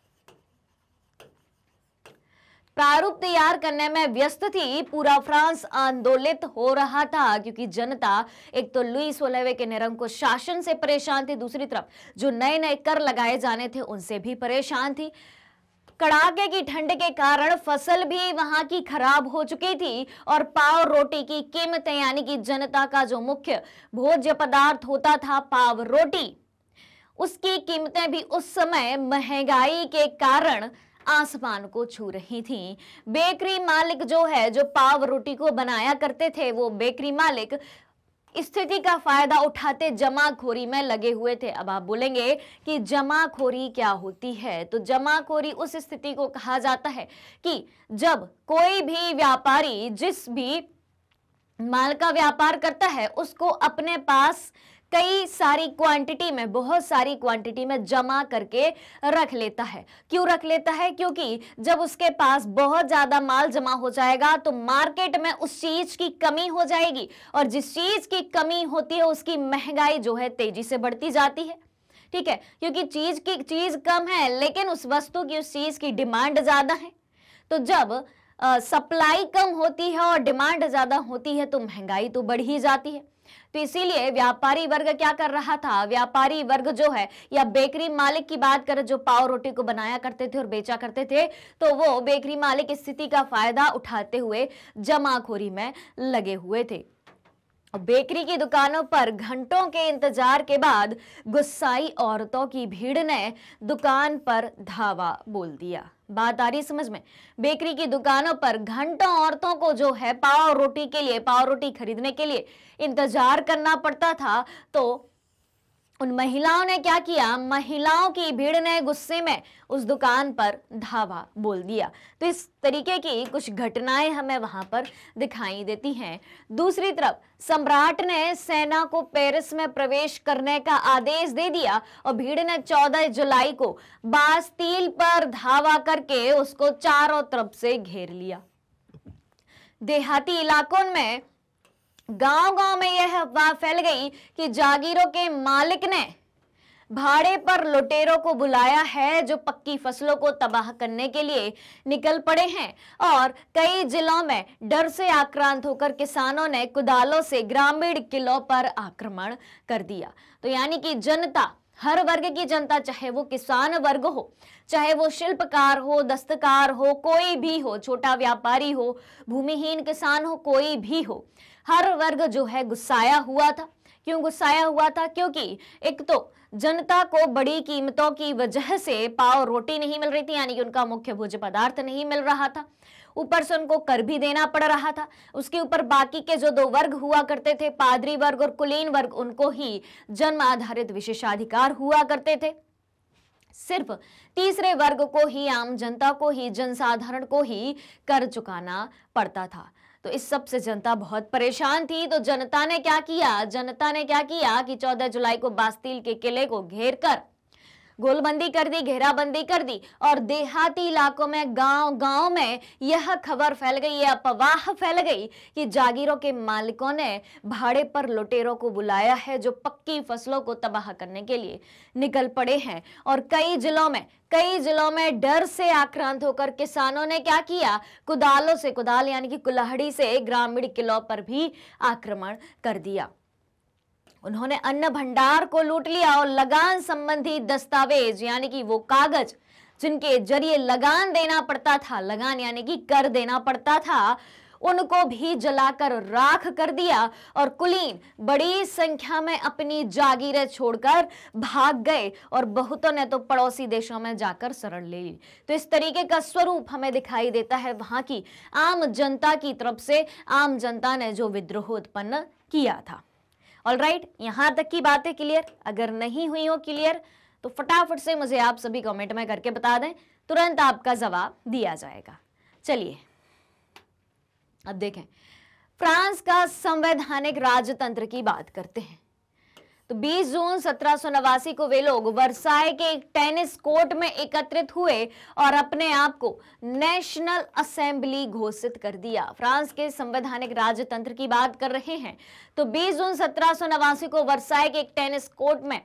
प्रारूप तैयार करने में व्यस्त थी पूरा फ्रांस आंदोलित हो रहा था क्योंकि जनता एक तो लुई सोलेवे के निरंकुश शासन से परेशान थी दूसरी तरफ जो नए नए कर लगाए जाने थे उनसे भी परेशान थी कड़ाके की ठंड के कारण फसल भी वहां की खराब हो चुकी थी और पाव रोटी की कीमतें यानी कि जनता का जो मुख्य भोज्य पदार्थ होता था पाव रोटी उसकी कीमतें भी उस समय महंगाई के कारण आसमान को छू रही थी बेकरी मालिक जो है जो पाव रोटी को बनाया करते थे वो बेकरी मालिक स्थिति का फायदा उठाते जमाखोरी में लगे हुए थे अब आप बोलेंगे कि जमाखोरी क्या होती है तो जमाखोरी उस स्थिति को कहा जाता है कि जब कोई भी व्यापारी जिस भी माल का व्यापार करता है उसको अपने पास कई सारी क्वांटिटी में बहुत सारी क्वांटिटी में जमा करके रख लेता है क्यों रख लेता है क्योंकि जब उसके पास बहुत ज्यादा माल जमा हो जाएगा तो मार्केट में उस चीज की कमी हो जाएगी और जिस चीज की कमी होती है उसकी महंगाई जो है तेजी से बढ़ती जाती है ठीक है क्योंकि चीज की चीज कम है लेकिन उस वस्तु की उस चीज की डिमांड ज्यादा है तो जब सप्लाई कम होती है और डिमांड ज्यादा होती है तो महंगाई तो बढ़ ही जाती है तो इसीलिए व्यापारी वर्ग क्या कर रहा था व्यापारी वर्ग जो है या बेकरी मालिक की बात करें जो पाव रोटी को बनाया करते थे और बेचा करते थे तो वो बेकरी मालिक स्थिति का फायदा उठाते हुए जमाखोरी में लगे हुए थे बेकरी की दुकानों पर घंटों के इंतजार के बाद गुस्साई औरतों की भीड़ ने दुकान पर धावा बोल दिया बात आ रही समझ में बेकरी की दुकानों पर घंटों औरतों को जो है पाव रोटी के लिए पाव रोटी खरीदने के लिए इंतजार करना पड़ता था तो उन महिलाओं ने क्या किया महिलाओं की भीड़ ने गुस्से में उस दुकान पर धावा बोल दिया तो इस तरीके की कुछ घटनाएं हमें वहां पर दिखाई देती हैं दूसरी तरफ सम्राट ने सेना को पेरिस में प्रवेश करने का आदेश दे दिया और भीड़ ने 14 जुलाई को बास्तील पर धावा करके उसको चारों तरफ से घेर लिया देहाती इलाकों में गांव गांव में यह अफवाह फैल गई कि जागीरों के मालिक ने भाड़े पर लुटेरों को बुलाया है जो पक्की फसलों को तबाह करने के लिए निकल पड़े हैं और कई जिलों में डर से आक्रांत होकर किसानों ने कुदालों से ग्रामीण किलों पर आक्रमण कर दिया तो यानी कि जनता हर वर्ग की जनता चाहे वो किसान वर्ग हो चाहे वो शिल्पकार हो दस्तकार हो कोई भी हो छोटा व्यापारी हो भूमिहीन किसान हो कोई भी हो हर वर्ग जो है गुस्साया हुआ था क्यों गुस्साया हुआ था क्योंकि एक तो जनता को बड़ी कीमतों की वजह से पाव रोटी नहीं मिल रही थी यानी कि उनका मुख्य भोज्य पदार्थ नहीं मिल रहा था ऊपर से उनको कर भी देना पड़ रहा था उसके ऊपर बाकी के जो दो वर्ग हुआ करते थे पादरी वर्ग और कुलीन वर्ग उनको ही जन्म आधारित विशेषाधिकार हुआ करते थे सिर्फ तीसरे वर्ग को ही आम जनता को ही जनसाधारण को ही कर चुकाना पड़ता था तो इस सब से जनता बहुत परेशान थी तो जनता ने क्या किया जनता ने क्या किया कि 14 जुलाई को बास्तील के किले को घेर कर गोलबंदी कर दी घेराबंदी कर दी और देहाती इलाकों में गांव गांव में यह खबर फैल गई यह अफवाह फैल गई कि जागीरों के मालिकों ने भाड़े पर लुटेरों को बुलाया है जो पक्की फसलों को तबाह करने के लिए निकल पड़े हैं और कई जिलों में कई जिलों में डर से आक्रांत होकर किसानों ने क्या किया कुदालों से कुदाल यानी कि कुल्हाड़ी से ग्रामीण किलों पर भी आक्रमण कर दिया उन्होंने अन्न भंडार को लूट लिया और लगान संबंधी दस्तावेज यानी कि वो कागज जिनके जरिए लगान देना पड़ता था लगान यानी कि कर देना पड़ता था उनको भी जलाकर राख कर दिया और कुलीन बड़ी संख्या में अपनी जागीरें छोड़कर भाग गए और बहुतों ने तो पड़ोसी देशों में जाकर शरण ले ली तो इस तरीके का स्वरूप हमें दिखाई देता है वहां की आम जनता की तरफ से आम जनता ने जो विद्रोह उत्पन्न किया था ऑल राइट यहां तक की बातें क्लियर अगर नहीं हुई हो क्लियर तो फटाफट से मुझे आप सभी कमेंट में करके बता दें तुरंत आपका जवाब दिया जाएगा चलिए अब देखें फ्रांस का संवैधानिक राजतंत्र की बात करते हैं तो 20 जून सत्रह को वे लोग वर्साय के एक टेनिस कोर्ट में एकत्रित हुए और अपने आप को नेशनल असेंबली घोषित कर दिया फ्रांस के संवैधानिक राजतंत्र की बात कर रहे हैं तो 20 जून सत्रह को वर्साय के एक टेनिस कोर्ट में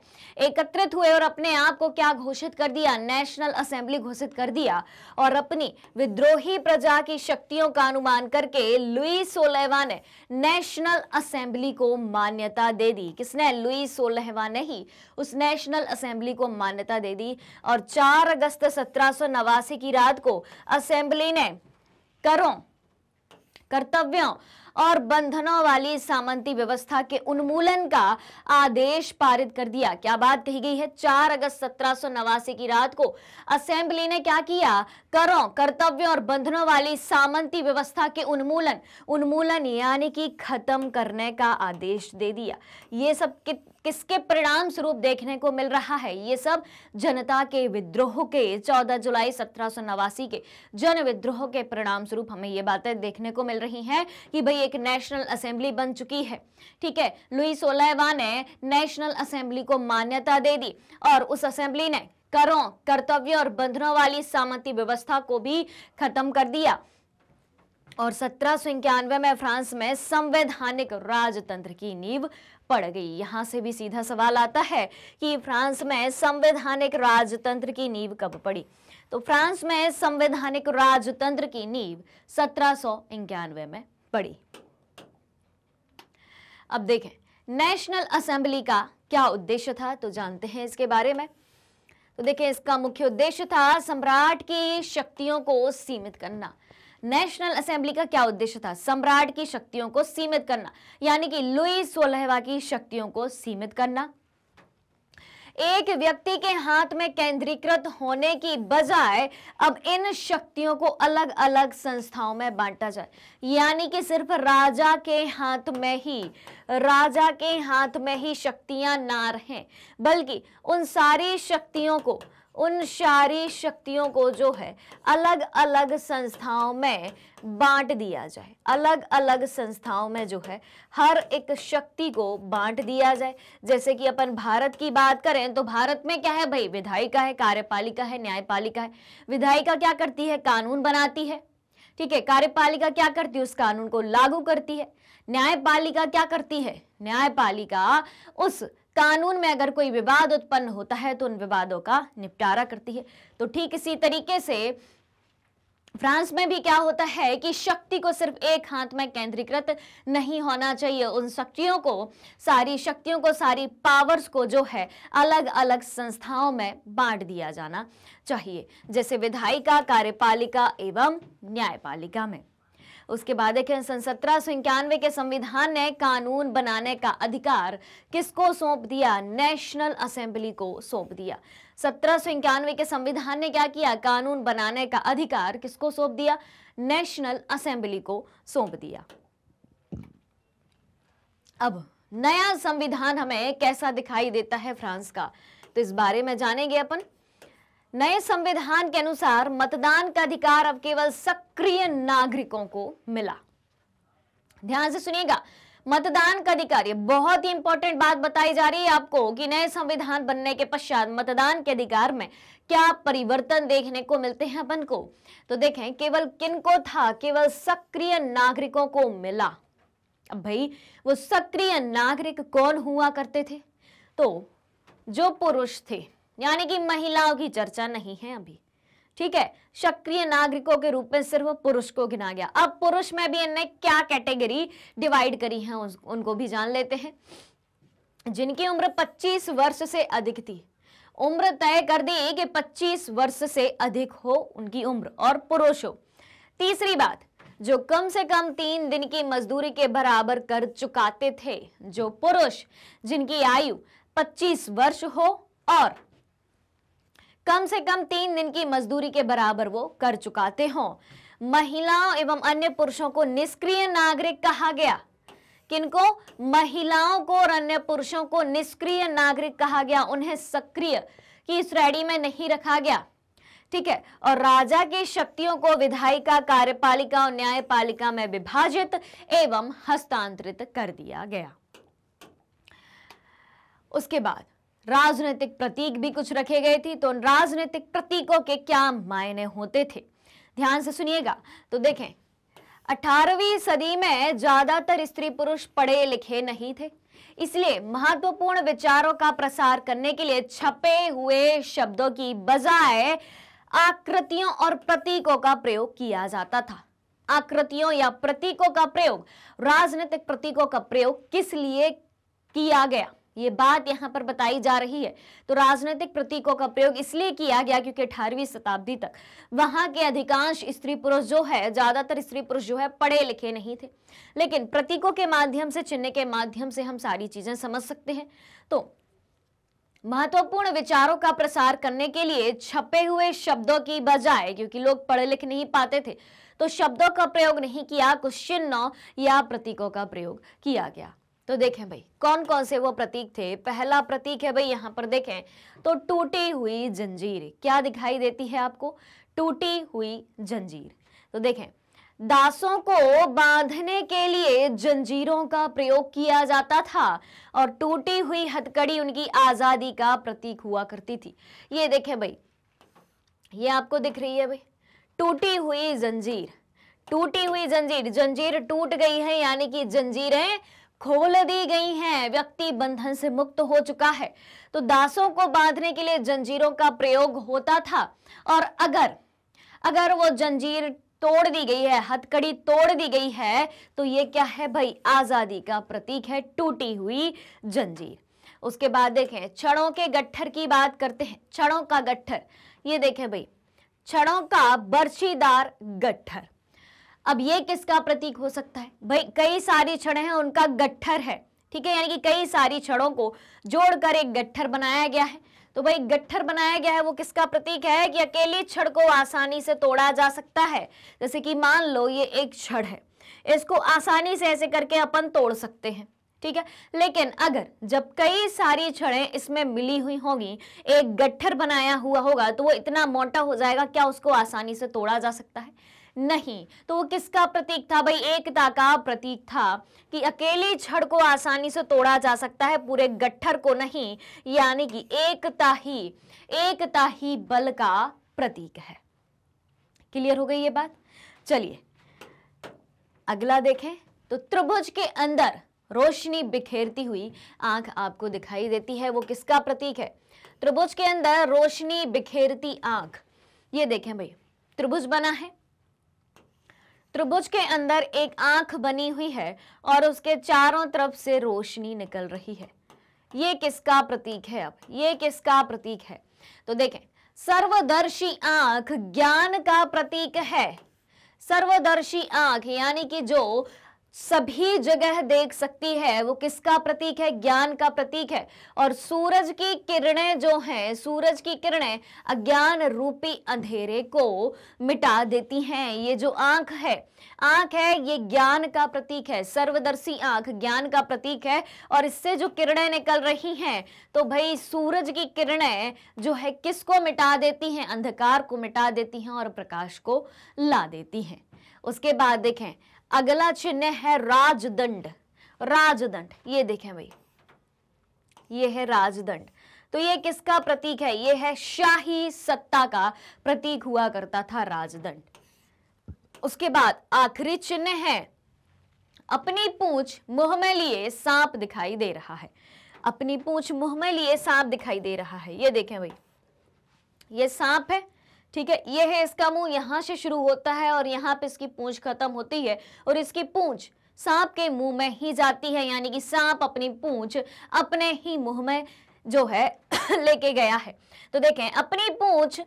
एकत्रित हुए और अपने आप को क्या घोषित कर दिया नेशनल असेंबली घोषित कर दिया और अपनी विद्रोही प्रजा की शक्तियों का अनुमान करके लुई सोलेवा ने नेशनल असेंबली को मान्यता दे दी किसने लुई सोलहवा नहीं उस नेशनल असेंबली को मान्यता दे दी और 4 अगस्त सत्रह की रात को असेंबली ने करों कर्तव्यों और बंधनों वाली सामंती व्यवस्था के उन्मूलन का आदेश पारित कर दिया क्या बात कही गई है चार अगस्त सत्रह की रात को असेंबली ने क्या किया करों कर्तव्यों और बंधनों वाली सामंती व्यवस्था के उन्मूलन उन्मूलन यानी कि खत्म करने का आदेश दे दिया ये सब कित किसके परिणाम स्वरूप देखने को मिल रहा है ये सब जनता के विद्रोह के 14 जुलाई सत्रह के जन विद्रोह के परिणाम स्वरूप हमें ये बातें देखने को मिल रही हैं कि भाई एक नेशनल असेंबली बन चुकी है ठीक है लुई सोलहवा ने नेशनल असेंबली को मान्यता दे दी और उस असेंबली ने करों कर्तव्य और बंधनों वाली सामती व्यवस्था को भी खत्म कर दिया और सत्रह में फ्रांस में संवैधानिक राजतंत्र की नींव पड़ गई यहाँ से भी सीधा सवाल आता है कि फ्रांस में संवैधानिक राजतंत्र की नींव कब पड़ी तो फ्रांस में संवैधानिक राजतंत्र की नींव सत्रह में पड़ी अब देखें नेशनल असेंबली का क्या उद्देश्य था तो जानते हैं इसके बारे में तो देखें इसका मुख्य उद्देश्य था सम्राट की शक्तियों को सीमित करना नेशनल असेंबली का क्या उद्देश्य था सम्राट की शक्तियों को सीमित करना यानी कि लुई सोलहवा की शक्तियों को सीमित करना एक व्यक्ति के हाथ में केंद्रीकृत होने की बजाय अब इन शक्तियों को अलग अलग संस्थाओं में बांटा जाए यानी कि सिर्फ राजा के हाथ में ही राजा के हाथ में ही शक्तियां ना रहें बल्कि उन सारी शक्तियों को उन सारी शक्तियों को जो है अलग अलग संस्थाओं में बांट दिया जाए अलग अलग संस्थाओं में जो है हर एक शक्ति को बांट दिया जाए जैसे कि अपन भारत की बात करें तो भारत में क्या है भाई विधायिका है कार्यपालिका है न्यायपालिका है विधायिका क्या करती है कानून बनाती है ठीक है कार्यपालिका क्या करती है उस कानून को लागू करती है न्यायपालिका क्या करती है न्यायपालिका उस कानून में अगर कोई विवाद उत्पन्न होता है तो उन विवादों का निपटारा करती है तो ठीक इसी तरीके से फ्रांस में भी क्या होता है कि शक्ति को सिर्फ एक हाथ में केंद्रीकृत नहीं होना चाहिए उन शक्तियों को सारी शक्तियों को सारी पावर्स को जो है अलग अलग संस्थाओं में बांट दिया जाना चाहिए जैसे विधायिका कार्यपालिका एवं न्यायपालिका में उसके बाद देखें सन सत्रह सौ इक्यानवे के संविधान ने कानून बनाने का अधिकार किसको सौंप दिया नेशनल असेंबली को सौंप दिया सत्रह सौ इक्यानवे के संविधान ने क्या किया कानून बनाने का अधिकार किसको सौंप दिया नेशनल असेंबली को सौंप दिया अब नया संविधान हमें कैसा दिखाई देता है फ्रांस का तो इस बारे में जानेंगे अपन नए संविधान के अनुसार मतदान का अधिकार अब केवल सक्रिय नागरिकों को मिला ध्यान से सुनिएगा मतदान का अधिकार ये बहुत ही इंपॉर्टेंट बात बताई जा रही है आपको कि नए संविधान बनने के पश्चात मतदान के अधिकार में क्या परिवर्तन देखने को मिलते हैं अपन को तो देखें केवल किनको था केवल सक्रिय नागरिकों को मिला अब भाई वो सक्रिय नागरिक कौन हुआ करते थे तो जो पुरुष थे यानी कि महिलाओं की चर्चा नहीं है अभी ठीक है सक्रिय नागरिकों के रूप में सिर्फ पुरुष को गिना गया अब पुरुष में भी इनने क्या कैटेगरी डिवाइड करी है उनको भी जान लेते हैं जिनकी उम्र 25 वर्ष से अधिक थी उम्र तय कर दी कि 25 वर्ष से अधिक हो उनकी उम्र और पुरुष हो तीसरी बात जो कम से कम तीन दिन की मजदूरी के बराबर कर चुकाते थे जो पुरुष जिनकी आयु 25 वर्ष हो और कम से कम तीन दिन की मजदूरी के बराबर वो कर चुकाते हो महिलाओं एवं अन्य पुरुषों को निष्क्रिय नागरिक कहा गया किनको महिलाओं को और अन्य पुरुषों को निष्क्रिय नागरिक कहा गया उन्हें सक्रिय की श्रेणी में नहीं रखा गया ठीक है और राजा की शक्तियों को विधायिका कार्यपालिका और न्यायपालिका में विभाजित एवं हस्तांतरित कर दिया गया उसके बाद राजनीतिक प्रतीक भी कुछ रखे गए थे तो राजनीतिक प्रतीकों के क्या मायने होते थे ध्यान से सुनिएगा तो देखें 18वीं सदी में ज्यादातर स्त्री पुरुष पढ़े लिखे नहीं थे इसलिए महत्वपूर्ण विचारों का प्रसार करने के लिए छपे हुए शब्दों की बजाय आकृतियों और प्रतीकों का प्रयोग किया जाता था आकृतियों या प्रतीकों का प्रयोग राजनीतिक प्रतीकों का प्रयोग किस लिए किया गया ये बात यहां पर बताई जा रही है तो राजनीतिक प्रतीकों का प्रयोग इसलिए किया गया क्योंकि अठारहवीं शताब्दी तक वहां के अधिकांश स्त्री पुरुष जो है ज़्यादातर स्त्री पुरुष जो है पढ़े लिखे नहीं थे लेकिन प्रतीकों के माध्यम से चिन्ह के माध्यम से हम सारी चीज़ें समझ सकते हैं तो महत्वपूर्ण विचारों का प्रसार करने के लिए छपे हुए शब्दों की बजाय क्योंकि लोग पढ़े लिख नहीं पाते थे तो शब्दों का प्रयोग नहीं किया कुछ चिन्हों या प्रतीकों का प्रयोग किया गया तो देखें भाई कौन कौन से वो प्रतीक थे पहला प्रतीक है भाई यहाँ पर देखें तो टूटी हुई जंजीर क्या दिखाई देती है आपको टूटी हुई जंजीर तो देखें दासों को बांधने के लिए जंजीरों का प्रयोग किया जाता था और टूटी हुई हथकड़ी उनकी आज़ादी का प्रतीक हुआ करती थी ये देखें भाई ये आपको दिख रही है भाई टूटी हुई जंजीर टूटी हुई जंजीर जंजीर टूट गई है यानी कि जंजीरें खोल दी गई हैं व्यक्ति बंधन से मुक्त हो चुका है तो दासों को बांधने के लिए जंजीरों का प्रयोग होता था और अगर अगर वो जंजीर तोड़ दी गई है हथकड़ी तोड़ दी गई है तो ये क्या है भाई आजादी का प्रतीक है टूटी हुई जंजीर उसके बाद देखें छड़ों के गठर की बात करते हैं छड़ों का गठर ये देखें भाई छड़ों का बर्छीदार गठर अब ये किसका प्रतीक हो सकता है भाई कई सारी छड़े हैं उनका गट्ठर है ठीक है यानी कि कई सारी छड़ों को जोड़कर एक गट्ठर बनाया गया है तो भाई गट्ठर बनाया गया है वो किसका प्रतीक है कि अकेली छड़ को आसानी से तोड़ा जा सकता है जैसे कि मान लो ये एक छड़ है इसको आसानी से ऐसे करके अपन तोड़ सकते हैं ठीक है लेकिन अगर जब कई सारी छड़ें इसमें मिली हुई होंगी एक गट्ठर बनाया हुआ होगा तो वो इतना मोटा हो जाएगा क्या उसको आसानी से तोड़ा जा सकता है नहीं तो वो किसका प्रतीक था भाई एकता का प्रतीक था कि अकेली छड़ को आसानी से तोड़ा जा सकता है पूरे गट्ठर को नहीं यानी कि एकता ही एकता ही बल का प्रतीक है क्लियर हो गई ये बात चलिए अगला देखें तो त्रिभुज के अंदर रोशनी बिखेरती हुई आंख आपको दिखाई देती है वो किसका प्रतीक है त्रिभुज के अंदर रोशनी बिखेरती आंख ये देखें भाई त्रिभुज बना है त्रिभुज के अंदर एक आंख बनी हुई है और उसके चारों तरफ से रोशनी निकल रही है ये किसका प्रतीक है अब ये किसका प्रतीक है तो देखें सर्वदर्शी आंख ज्ञान का प्रतीक है सर्वदर्शी आंख यानी कि जो सभी जगह देख सकती है वो किसका प्रतीक है ज्ञान का प्रतीक है और सूरज की किरणें जो हैं सूरज की किरणें अज्ञान रूपी अंधेरे को मिटा देती हैं ये जो आंख है आंख है ये ज्ञान का प्रतीक है सर्वदर्शी आंख ज्ञान का प्रतीक है और इससे जो किरणें निकल रही हैं तो भाई सूरज की किरणें जो है किसको मिटा देती हैं अंधकार को मिटा देती हैं और प्रकाश को ला देती हैं उसके बाद देखें अगला चिन्ह है राजदंड राजदंड ये देखें भाई ये है राजदंड तो ये किसका प्रतीक है ये है शाही सत्ता का प्रतीक हुआ करता था राजदंड उसके बाद आखिरी चिन्ह है अपनी पूछ मुंह में लिए सांप दिखाई दे रहा है अपनी पूछ मुंह में लिए सांप दिखाई दे रहा है ये देखें भाई ये सांप है ठीक है ये है इसका मुंह यहाँ से शुरू होता है और यहाँ पे इसकी पूंछ खत्म होती है और इसकी पूंछ सांप के मुंह में ही जाती है यानी कि सांप अपनी पूंछ अपने ही मुंह में जो है लेके गया है तो देखें अपनी पूंछ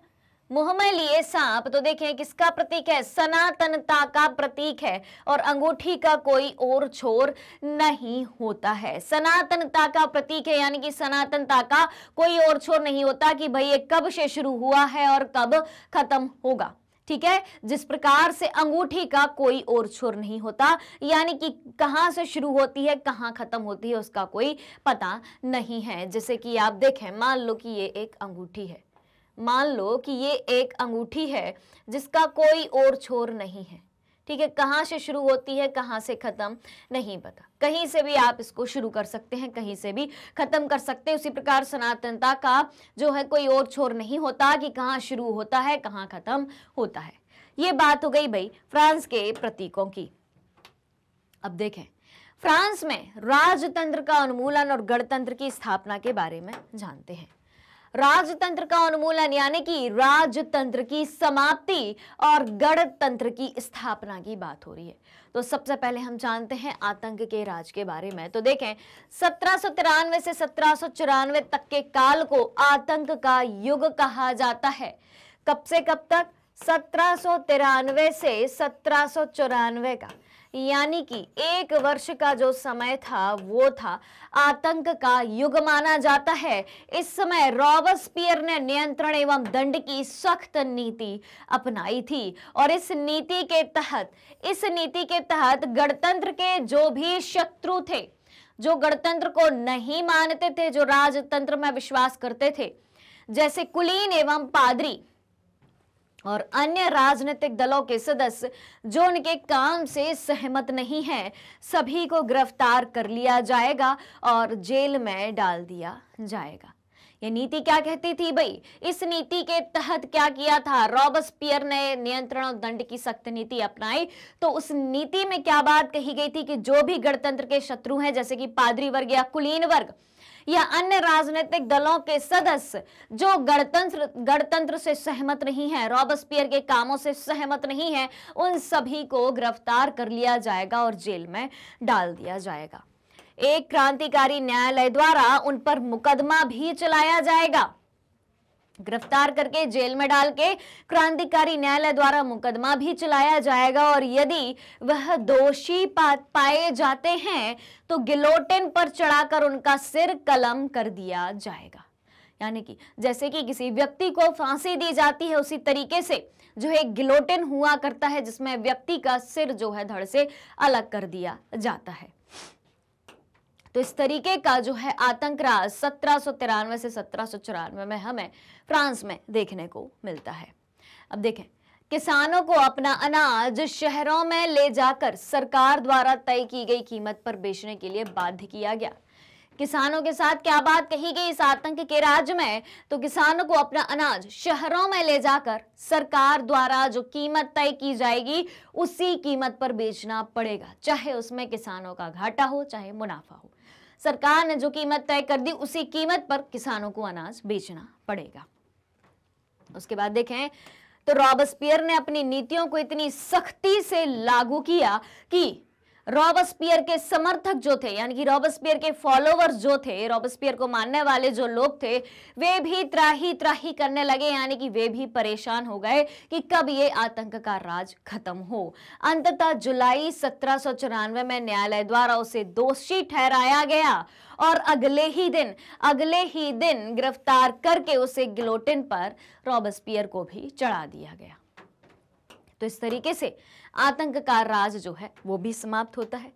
मुंह लिए सांप तो देखें किसका प्रतीक है सनातनता का प्रतीक है और अंगूठी का कोई और छोर नहीं होता है सनातनता का प्रतीक है यानी कि सनातनता का कोई और छोर नहीं होता कि भाई ये कब से शुरू हुआ है और कब खत्म होगा ठीक है जिस प्रकार से अंगूठी का कोई और छोर नहीं होता यानी कि कहां से शुरू होती है कहाँ खत्म होती है उसका कोई पता नहीं है जैसे कि आप देखें मान लो कि ये एक अंगूठी है मान लो कि ये एक अंगूठी है जिसका कोई और छोर नहीं है ठीक है कहाँ से शुरू होती है कहाँ से ख़त्म नहीं पता कहीं से भी आप इसको शुरू कर सकते हैं कहीं से भी ख़त्म कर सकते हैं उसी प्रकार सनातनता का जो है कोई और छोर नहीं होता कि कहाँ शुरू होता है कहाँ ख़त्म होता है ये बात हो गई भाई फ्रांस के प्रतीकों की अब देखें फ्रांस में राजतंत्र का उन्मूलन और गणतंत्र की स्थापना के बारे में जानते हैं राजतंत्र का उन्मूलन यानी कि राजतंत्र की समाप्ति और गणतंत्र की स्थापना की बात हो रही है तो सबसे पहले हम जानते हैं आतंक के राज के बारे में तो देखें सत्रह से सत्रह तक के काल को आतंक का युग कहा जाता है कब से कब तक सत्रह से सत्रह का यानी कि एक वर्ष का जो समय था वो था आतंक का युग माना जाता है इस समय रॉबस्पियर ने नियंत्रण एवं दंड की सख्त नीति अपनाई थी और इस नीति के तहत इस नीति के तहत गणतंत्र के जो भी शत्रु थे जो गणतंत्र को नहीं मानते थे जो राजतंत्र में विश्वास करते थे जैसे कुलीन एवं पादरी और अन्य राजनीतिक दलों के सदस्य जो उनके काम से सहमत नहीं हैं सभी को गिरफ्तार कर लिया जाएगा और जेल में डाल दिया जाएगा ये नीति क्या कहती थी भाई इस नीति के तहत क्या किया था पियर ने नियंत्रण और दंड की सख्त नीति अपनाई तो उस नीति में क्या बात कही गई थी कि जो भी गणतंत्र के शत्रु हैं जैसे कि पादरी वर्ग या कुलीन वर्ग या अन्य राजनीतिक दलों के सदस्य जो गणतंत्र गणतंत्र से सहमत नहीं है रॉबस्पियर के कामों से सहमत नहीं है उन सभी को गिरफ्तार कर लिया जाएगा और जेल में डाल दिया जाएगा एक क्रांतिकारी न्यायालय द्वारा उन पर मुकदमा भी चलाया जाएगा गिरफ्तार करके जेल में डाल के क्रांतिकारी न्यायालय द्वारा मुकदमा भी चलाया जाएगा और यदि वह दोषी पाए जाते हैं तो गिलोटिन पर चढ़ाकर उनका सिर कलम कर दिया जाएगा यानी कि जैसे कि किसी व्यक्ति को फांसी दी जाती है उसी तरीके से जो है गिलोटिन हुआ करता है जिसमें व्यक्ति का सिर जो है धड़ से अलग कर दिया जाता है तो इस तरीके का जो है आतंक राज सत्रह से सत्रह में हमें फ्रांस में देखने को मिलता है अब देखें किसानों को अपना अनाज शहरों में ले जाकर सरकार द्वारा तय की गई कीमत पर बेचने के लिए बाध्य किया गया किसानों के साथ क्या बात कही गई इस आतंक के राज्य में तो किसानों को अपना अनाज शहरों में ले जाकर सरकार द्वारा जो कीमत तय की जाएगी उसी कीमत पर बेचना पड़ेगा चाहे उसमें किसानों का घाटा हो चाहे मुनाफा हो सरकार ने जो कीमत तय कर दी उसी कीमत पर किसानों को अनाज बेचना पड़ेगा उसके बाद देखें तो रॉबस्पियर ने अपनी नीतियों को इतनी सख्ती से लागू किया कि रॉबस्पियर के समर्थक जो थे यानी कि रॉबस्पियर के फॉलोवर्स जो थे रॉबस्पियर को मानने वाले जो लोग थे वे भी त्राही त्राही करने लगे यानी कि वे भी परेशान हो गए कि कब ये आतंक का राज खत्म हो अंततः जुलाई सत्रह में न्यायालय द्वारा उसे दोषी ठहराया गया और अगले ही दिन अगले ही दिन गिरफ्तार करके उसे ग्लोटिन पर रॉबस्पियर को भी चढ़ा दिया गया तो इस तरीके से आतंक का राज जो है वो भी समाप्त होता है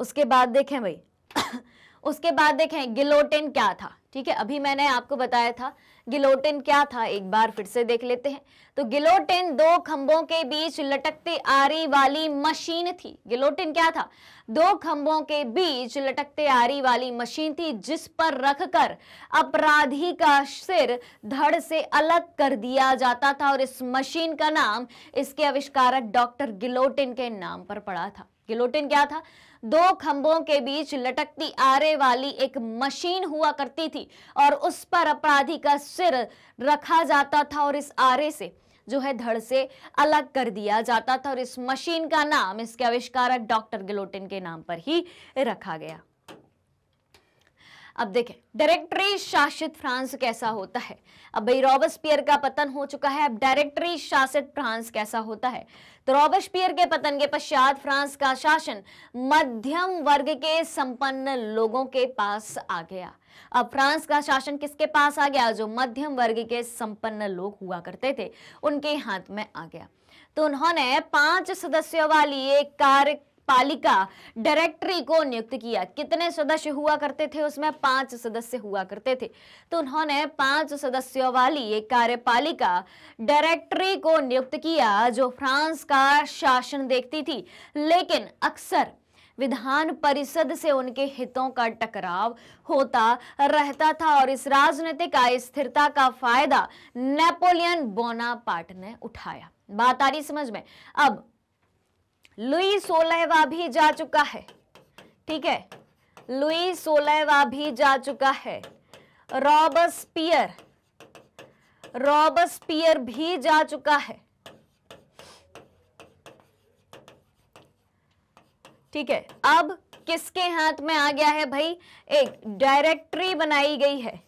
उसके बाद देखें भाई उसके बाद देखें गिलोटिन क्या था ठीक है अभी मैंने आपको बताया था गिलोटिन क्या था एक बार फिर से देख लेते हैं तो गिलोटिन दो खंभों के बीच लटकते आरी वाली मशीन थी गिलोटिन क्या था दो खंभों के बीच लटकते आरी वाली मशीन थी जिस पर रखकर अपराधी का सिर धड़ से अलग कर दिया जाता था और इस मशीन का नाम इसके आविष्कारक डॉक्टर गिलोटिन के नाम पर पड़ा था गिलोटिन क्या था दो खंभों के बीच लटकती आरे वाली एक मशीन हुआ करती थी और उस पर अपराधी का सिर रखा जाता था और इस आरे से जो है धड़ से अलग कर दिया जाता था और इस मशीन का नाम इसके आविष्कारक डॉक्टर गिलोटिन के नाम पर ही रखा गया अब देखें डायरेक्टरी शासित फ्रांस कैसा होता है अब भाई रॉबस्पियर का पतन हो चुका है अब डायरेक्टरी शासित फ्रांस कैसा होता है तो रॉबस्पियर के पतन के पश्चात फ्रांस का शासन मध्यम वर्ग के संपन्न लोगों के पास आ गया अब फ्रांस का शासन किसके पास आ गया जो मध्यम वर्ग के संपन्न लोग हुआ करते थे उनके हाथ में आ गया तो उन्होंने पांच सदस्यों वाली एक कार्य पालिका डायरेक्टरी को नियुक्त किया कितने सदस्य हुआ करते थे उसमें पांच सदस्य हुआ करते थे तो उन्होंने पांच सदस्यों वाली एक कार्यपालिका डायरेक्टरी को नियुक्त किया जो फ्रांस का शासन देखती थी लेकिन अक्सर विधान परिषद से उनके हितों का टकराव होता रहता था और इस राजनीतिक अस्थिरता का फायदा नेपोलियन बोनापार्ट ने उठाया बात आ रही समझ में अब लुई सोलहवा भी जा चुका है ठीक है लुई सोलहवा भी जा चुका है रॉबस्पियर रॉबस्पियर भी जा चुका है ठीक है अब किसके हाथ में आ गया है भाई एक डायरेक्टरी बनाई गई है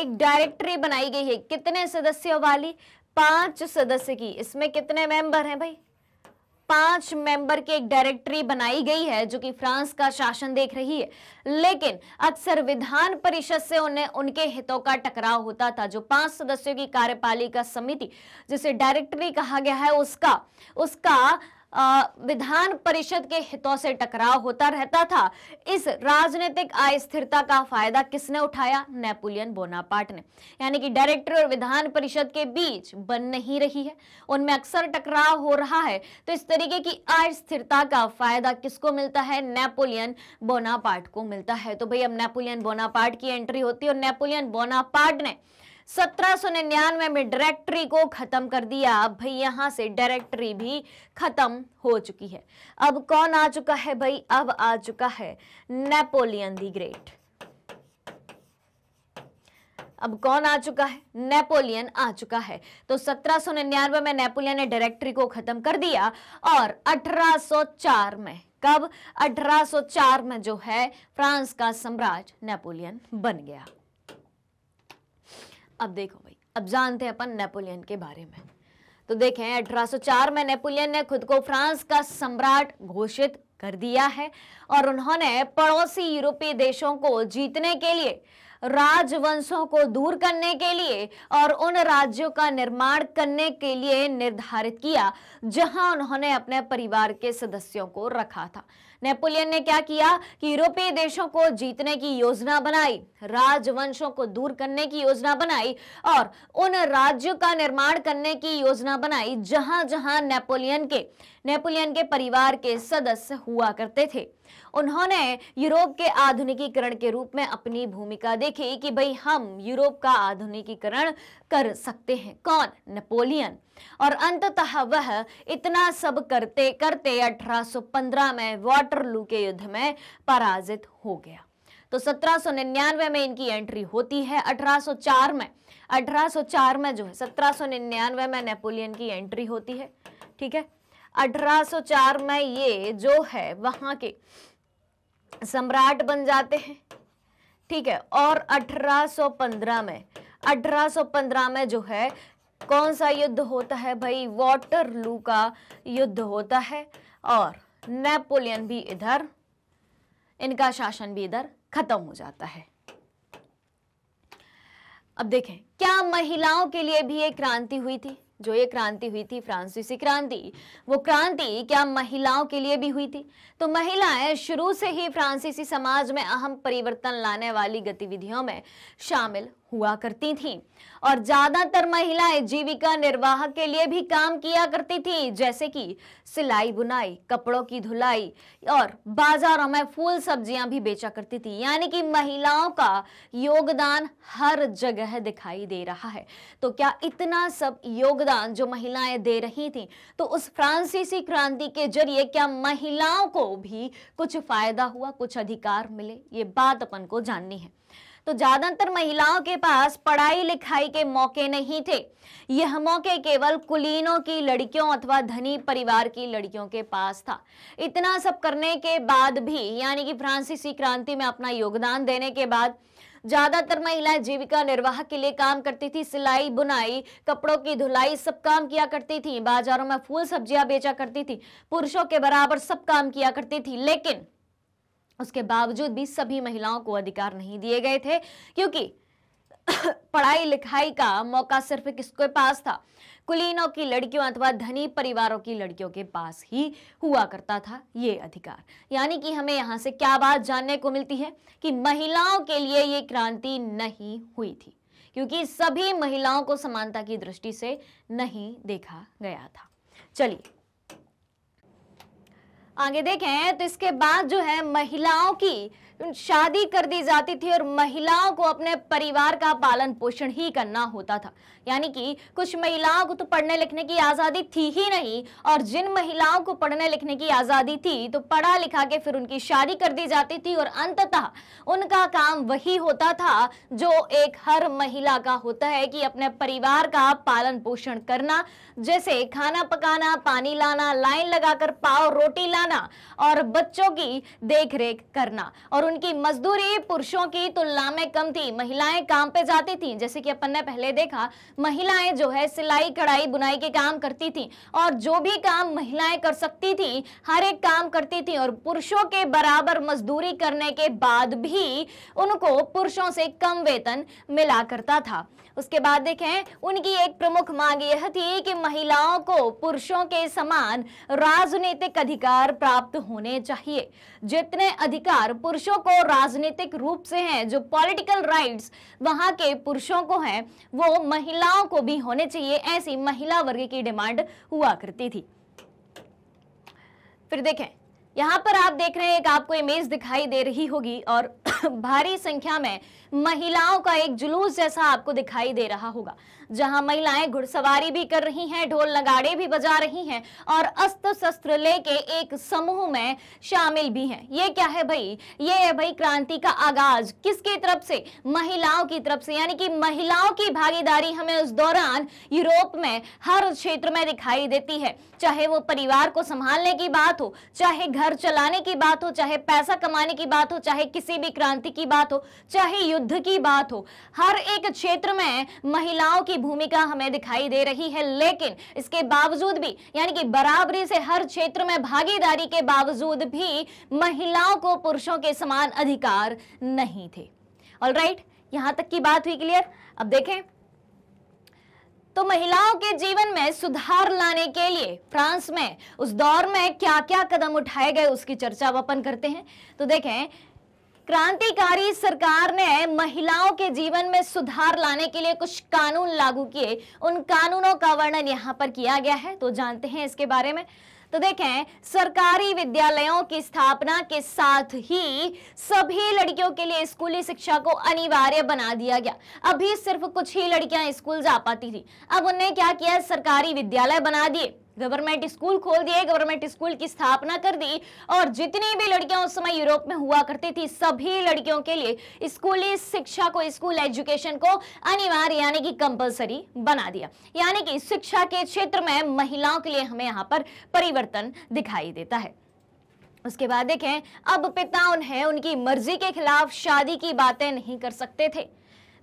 एक डायरेक्टरी बनाई गई है कितने सदस्यों वाली पांच सदस्य की इसमें कितने मेंबर हैं भाई पांच मेंबर की एक डायरेक्टरी बनाई गई है जो कि फ्रांस का शासन देख रही है लेकिन अक्सर विधान परिषद से उन्हें उनके हितों का टकराव होता था जो पांच सदस्यों की कार्यपालिका समिति जिसे डायरेक्टरी कहा गया है उसका उसका विधान परिषद के हितों से टकराव होता रहता था इस राजनीतिक अस्थिरता का फायदा किसने उठाया नेपोलियन बोनापार्ट ने यानी कि डायरेक्टर और विधान परिषद के बीच बन नहीं रही है उनमें अक्सर टकराव हो रहा है तो इस तरीके की अस्थिरता का फायदा किसको मिलता है नेपोलियन बोनापार्ट को मिलता है तो भाई अब नेपोलियन बोनापार्ट की एंट्री होती है और नेपोलियन बोनापार्ट ने सत्रह में डायरेक्टरी को खत्म कर दिया अब भाई यहां से डायरेक्टरी भी खत्म हो चुकी है अब कौन आ चुका है भाई अब आ चुका है नेपोलियन दी ग्रेट अब कौन आ चुका है नेपोलियन आ चुका है तो 1799 में नेपोलियन ने डायरेक्टरी को खत्म कर दिया और 1804 में कब 1804 में जो है फ्रांस का सम्राट नेपोलियन बन गया अब देखो भाई अब जानते हैं अपन नेपोलियन के बारे में तो देखें 1804 में नेपोलियन ने खुद को फ्रांस का सम्राट घोषित कर दिया है और उन्होंने पड़ोसी यूरोपीय देशों को जीतने के लिए राजवंशों को दूर करने के लिए और उन राज्यों का निर्माण करने के लिए निर्धारित किया जहां उन्होंने अपने परिवार के सदस्यों को रखा था नेपोलियन ने क्या किया कि यूरोपीय देशों को जीतने की योजना बनाई राजवंशों को दूर करने की योजना बनाई और उन राज्यों का निर्माण करने की योजना बनाई जहां जहां नेपोलियन के नेपोलियन के परिवार के सदस्य हुआ करते थे उन्होंने यूरोप के आधुनिकीकरण के रूप में अपनी भूमिका देखी कि भाई हम यूरोप का आधुनिकीकरण कर सकते हैं कौन नेपोलियन और अंततः वह इतना सब करते करते 1815 में वाटरलू के युद्ध में पराजित हो गया तो 1799 में इनकी एंट्री होती है 1804 में 1804 में जो है 1799 में नेपोलियन की एंट्री होती है ठीक है 1804 में ये जो है वहां के सम्राट बन जाते हैं ठीक है और 1815 में 1815 में जो है कौन सा युद्ध होता है भाई वाटरलू का युद्ध होता है और नेपोलियन भी इधर इनका शासन भी इधर खत्म हो जाता है अब देखें क्या महिलाओं के लिए भी एक क्रांति हुई थी जो ये क्रांति हुई थी फ्रांसीसी क्रांति वो क्रांति क्या महिलाओं के लिए भी हुई थी तो महिलाएं शुरू से ही फ्रांसीसी समाज में अहम परिवर्तन लाने वाली गतिविधियों में शामिल हुआ करती थीं और ज्यादातर महिलाएं जीविका निर्वाह के लिए भी काम किया करती थीं जैसे कि सिलाई बुनाई कपड़ों की धुलाई और बाजारों में फूल सब्जियां भी बेचा करती थी यानी कि महिलाओं का योगदान हर जगह दिखाई दे रहा है तो क्या इतना सब योगदान जो महिलाएं दे रही थीं तो उस फ्रांसीसी क्रांति के जरिए क्या महिलाओं को भी कुछ फायदा हुआ कुछ अधिकार मिले ये बात अपन को जाननी है तो ज्यादातर महिलाओं के पास पढ़ाई लिखाई के मौके नहीं थे यह मौके केवल कुलीनों की लड़कियों अथवा धनी परिवार की लड़कियों के पास था इतना सब करने के बाद भी यानी कि फ्रांसीसी क्रांति में अपना योगदान देने के बाद ज्यादातर महिलाएं जीविका निर्वाह के लिए काम करती थी सिलाई बुनाई कपड़ों की धुलाई सब काम किया करती थी बाजारों में फूल सब्जियां बेचा करती थी पुरुषों के बराबर सब काम किया करती थी लेकिन उसके बावजूद भी सभी महिलाओं को अधिकार नहीं दिए गए थे क्योंकि पढ़ाई लिखाई का मौका सिर्फ किसके पास था कुलीनों की लड़कियों अथवा धनी परिवारों की लड़कियों के पास ही हुआ करता था ये अधिकार यानी कि हमें यहाँ से क्या बात जानने को मिलती है कि महिलाओं के लिए ये क्रांति नहीं हुई थी क्योंकि सभी महिलाओं को समानता की दृष्टि से नहीं देखा गया था चलिए आगे देखें तो इसके बाद जो है महिलाओं की शादी कर दी जाती थी और महिलाओं को अपने परिवार का पालन पोषण ही करना होता था यानी कि कुछ महिलाओं को तो पढ़ने लिखने की आज़ादी थी ही नहीं और जिन महिलाओं को पढ़ने लिखने की आज़ादी थी तो पढ़ा लिखा के फिर उनकी शादी कर दी जाती थी और अंततः उनका काम वही होता था जो एक हर महिला का होता है कि अपने परिवार का पालन पोषण करना जैसे खाना पकाना पानी लाना लाइन लगाकर पाव रोटी लाना और बच्चों की देख करना और उनकी मजदूरी पुरुषों की तुलना में कम थी महिलाएं काम पे जाती थी जैसे कि अपन ने पहले देखा महिलाएं जो है सिलाई कढ़ाई बुनाई के काम करती थी और जो भी काम महिलाएं कर सकती थी हर एक काम करती थी और पुरुषों के बराबर मजदूरी करने के बाद भी उनको पुरुषों से कम वेतन मिला करता था उसके बाद देखें उनकी एक प्रमुख मांग यह थी कि महिलाओं को पुरुषों के समान राजनीतिक अधिकार प्राप्त होने चाहिए जितने अधिकार पुरुषों को राजनीतिक रूप से हैं जो पॉलिटिकल राइट्स वहां के पुरुषों को हैं वो महिलाओं को भी होने चाहिए ऐसी महिला वर्ग की डिमांड हुआ करती थी फिर देखें यहाँ पर आप देख रहे हैं एक आपको इमेज दिखाई दे रही होगी और भारी संख्या में महिलाओं का एक जुलूस जैसा आपको दिखाई दे रहा होगा जहां महिलाएं घुड़सवारी भी कर रही हैं ढोल नगाड़े भी बजा रही हैं और अस्त्र शस्त्र लेके एक समूह में शामिल भी हैं ये क्या है भाई ये है भाई क्रांति का आगाज किसके तरफ से महिलाओं की तरफ से यानी कि महिलाओं की भागीदारी हमें उस दौरान यूरोप में हर क्षेत्र में दिखाई देती है चाहे वो परिवार को संभालने की बात हो चाहे घर चलाने की बात हो चाहे पैसा कमाने की बात हो चाहे किसी भी क्रांति की बात हो चाहे युद्ध की बात हो हर एक क्षेत्र में महिलाओं की भूमिका हमें दिखाई दे रही है लेकिन इसके बावजूद भी यानी कि बराबरी से हर क्षेत्र में भागीदारी के बावजूद भी महिलाओं को पुरुषों के समान अधिकार नहीं थे ऑल राइट यहां तक की बात हुई क्लियर अब देखें तो महिलाओं के जीवन में सुधार लाने के लिए फ्रांस में उस दौर में क्या क्या कदम उठाए गए उसकी चर्चा अपन करते हैं तो देखें क्रांतिकारी सरकार ने महिलाओं के जीवन में सुधार लाने के लिए कुछ कानून लागू किए उन कानूनों का वर्णन यहाँ पर किया गया है तो जानते हैं इसके बारे में तो देखें सरकारी विद्यालयों की स्थापना के साथ ही सभी लड़कियों के लिए स्कूली शिक्षा को अनिवार्य बना दिया गया अभी सिर्फ कुछ ही लड़कियां स्कूल जा पाती थी अब उन्हें क्या किया सरकारी विद्यालय बना दिए गवर्नमेंट स्कूल खोल दिए गवर्नमेंट स्कूल की स्थापना कर दी और जितनी भी लड़कियां उस समय यूरोप में हुआ करती थी सभी लड़कियों के लिए स्कूली शिक्षा को स्कूल एजुकेशन को अनिवार्य यानी कि कंपलसरी बना दिया यानी कि शिक्षा के क्षेत्र में महिलाओं के लिए हमें यहाँ पर परिवर्तन दिखाई देता है उसके बाद देखें अब पिता उन्हें उनकी मर्जी के खिलाफ शादी की बातें नहीं कर सकते थे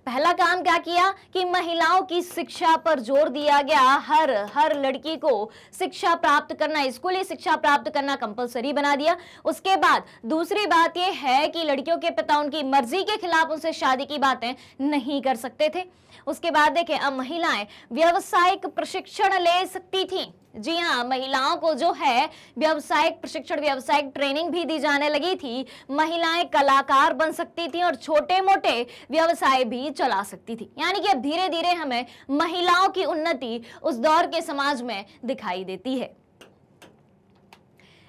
पहला काम क्या किया कि महिलाओं की शिक्षा पर जोर दिया गया हर हर लड़की को शिक्षा प्राप्त करना स्कूली शिक्षा प्राप्त करना कंपलसरी बना दिया उसके बाद दूसरी बात यह है कि लड़कियों के पिता उनकी मर्जी के खिलाफ उनसे शादी की बातें नहीं कर सकते थे उसके बाद देखें अब महिलाएं व्यावसायिक प्रशिक्षण ले सकती थी जी हाँ महिलाओं को जो है व्यावसायिक प्रशिक्षण व्यावसायिक ट्रेनिंग भी दी जाने लगी थी महिलाएं कलाकार बन सकती थी और छोटे मोटे व्यवसाय भी चला सकती थी यानी कि अब धीरे धीरे हमें महिलाओं की उन्नति उस दौर के समाज में दिखाई देती है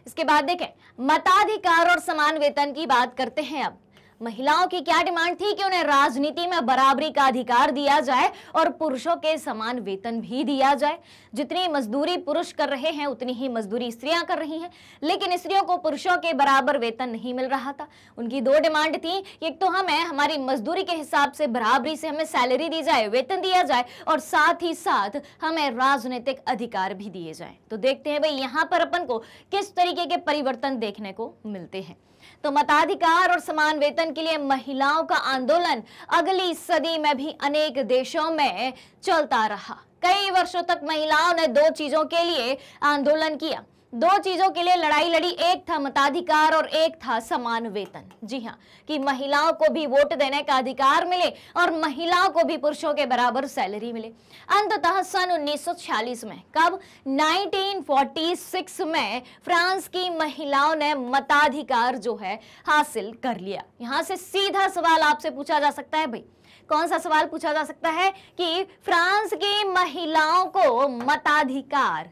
इसके बाद देखें मताधिकार और समान वेतन की बात करते हैं अब महिलाओं की क्या डिमांड थी कि उन्हें राजनीति में बराबरी का अधिकार दिया जाए और पुरुषों के समान वेतन भी दिया जाए जितनी मजदूरी पुरुष कर रहे हैं उतनी ही मजदूरी स्त्रियां कर रही हैं लेकिन स्त्रियों को पुरुषों के बराबर वेतन नहीं मिल रहा था उनकी दो डिमांड थी एक तो हमें हमारी मजदूरी के हिसाब से बराबरी से हमें सैलरी दी जाए वेतन दिया जाए और साथ ही साथ हमें राजनीतिक अधिकार भी दिए जाए तो देखते हैं भाई यहाँ पर अपन को किस तरीके के परिवर्तन देखने को मिलते हैं तो मताधिकार और समान वेतन के लिए महिलाओं का आंदोलन अगली सदी में भी अनेक देशों में चलता रहा कई वर्षों तक महिलाओं ने दो चीजों के लिए आंदोलन किया दो चीजों के लिए लड़ाई लड़ी एक था मताधिकार और एक था समान वेतन जी हाँ कि महिलाओं को भी वोट देने का अधिकार मिले और महिलाओं को भी पुरुषों के बराबर सैलरी मिले अंततः सन 1946 में कब 1946 में फ्रांस की महिलाओं ने मताधिकार जो है हासिल कर लिया यहां से सीधा सवाल आपसे पूछा जा सकता है भाई कौन सा सवाल पूछा जा सकता है कि फ्रांस की महिलाओं को मताधिकार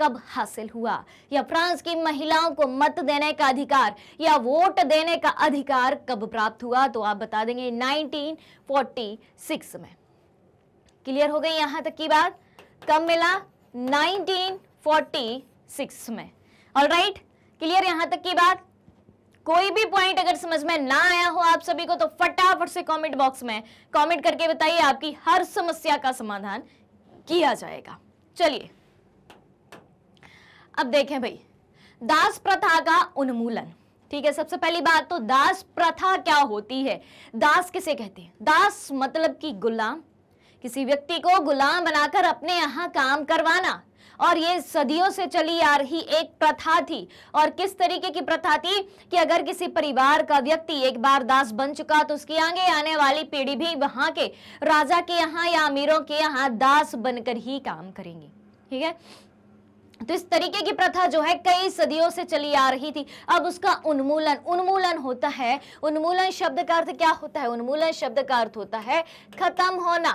कब हासिल हुआ या फ्रांस की महिलाओं को मत देने का अधिकार या वोट देने का अधिकार कब प्राप्त हुआ तो आप बता देंगे 1946 में क्लियर हो गई यहां तक की बात कब मिला 1946 में ऑल राइट क्लियर यहां तक की बात कोई भी पॉइंट अगर समझ में ना आया हो आप सभी को तो फटाफट से कमेंट बॉक्स में कमेंट करके बताइए आपकी हर समस्या का समाधान किया जाएगा चलिए अब देखें भाई दास प्रथा का उन्मूलन ठीक है सबसे पहली बात तो दास प्रथा क्या होती है दास किसे कहते हैं दास मतलब कि गुलाम किसी व्यक्ति को गुलाम बनाकर अपने यहां काम करवाना और ये सदियों से चली आ रही एक प्रथा थी और किस तरीके की प्रथा थी कि अगर किसी परिवार का व्यक्ति एक बार दास बन चुका तो उसकी आगे आने वाली पीढ़ी भी वहां के राजा के यहाँ या अमीरों के यहाँ दास बनकर ही काम करेंगे ठीक है तो इस तरीके की प्रथा जो है कई सदियों से चली आ रही थी अब उसका उन्मूलन उन्मूलन होता है उन्मूलन शब्द का अर्थ क्या होता है उन्मूलन शब्द का अर्थ होता है खत्म होना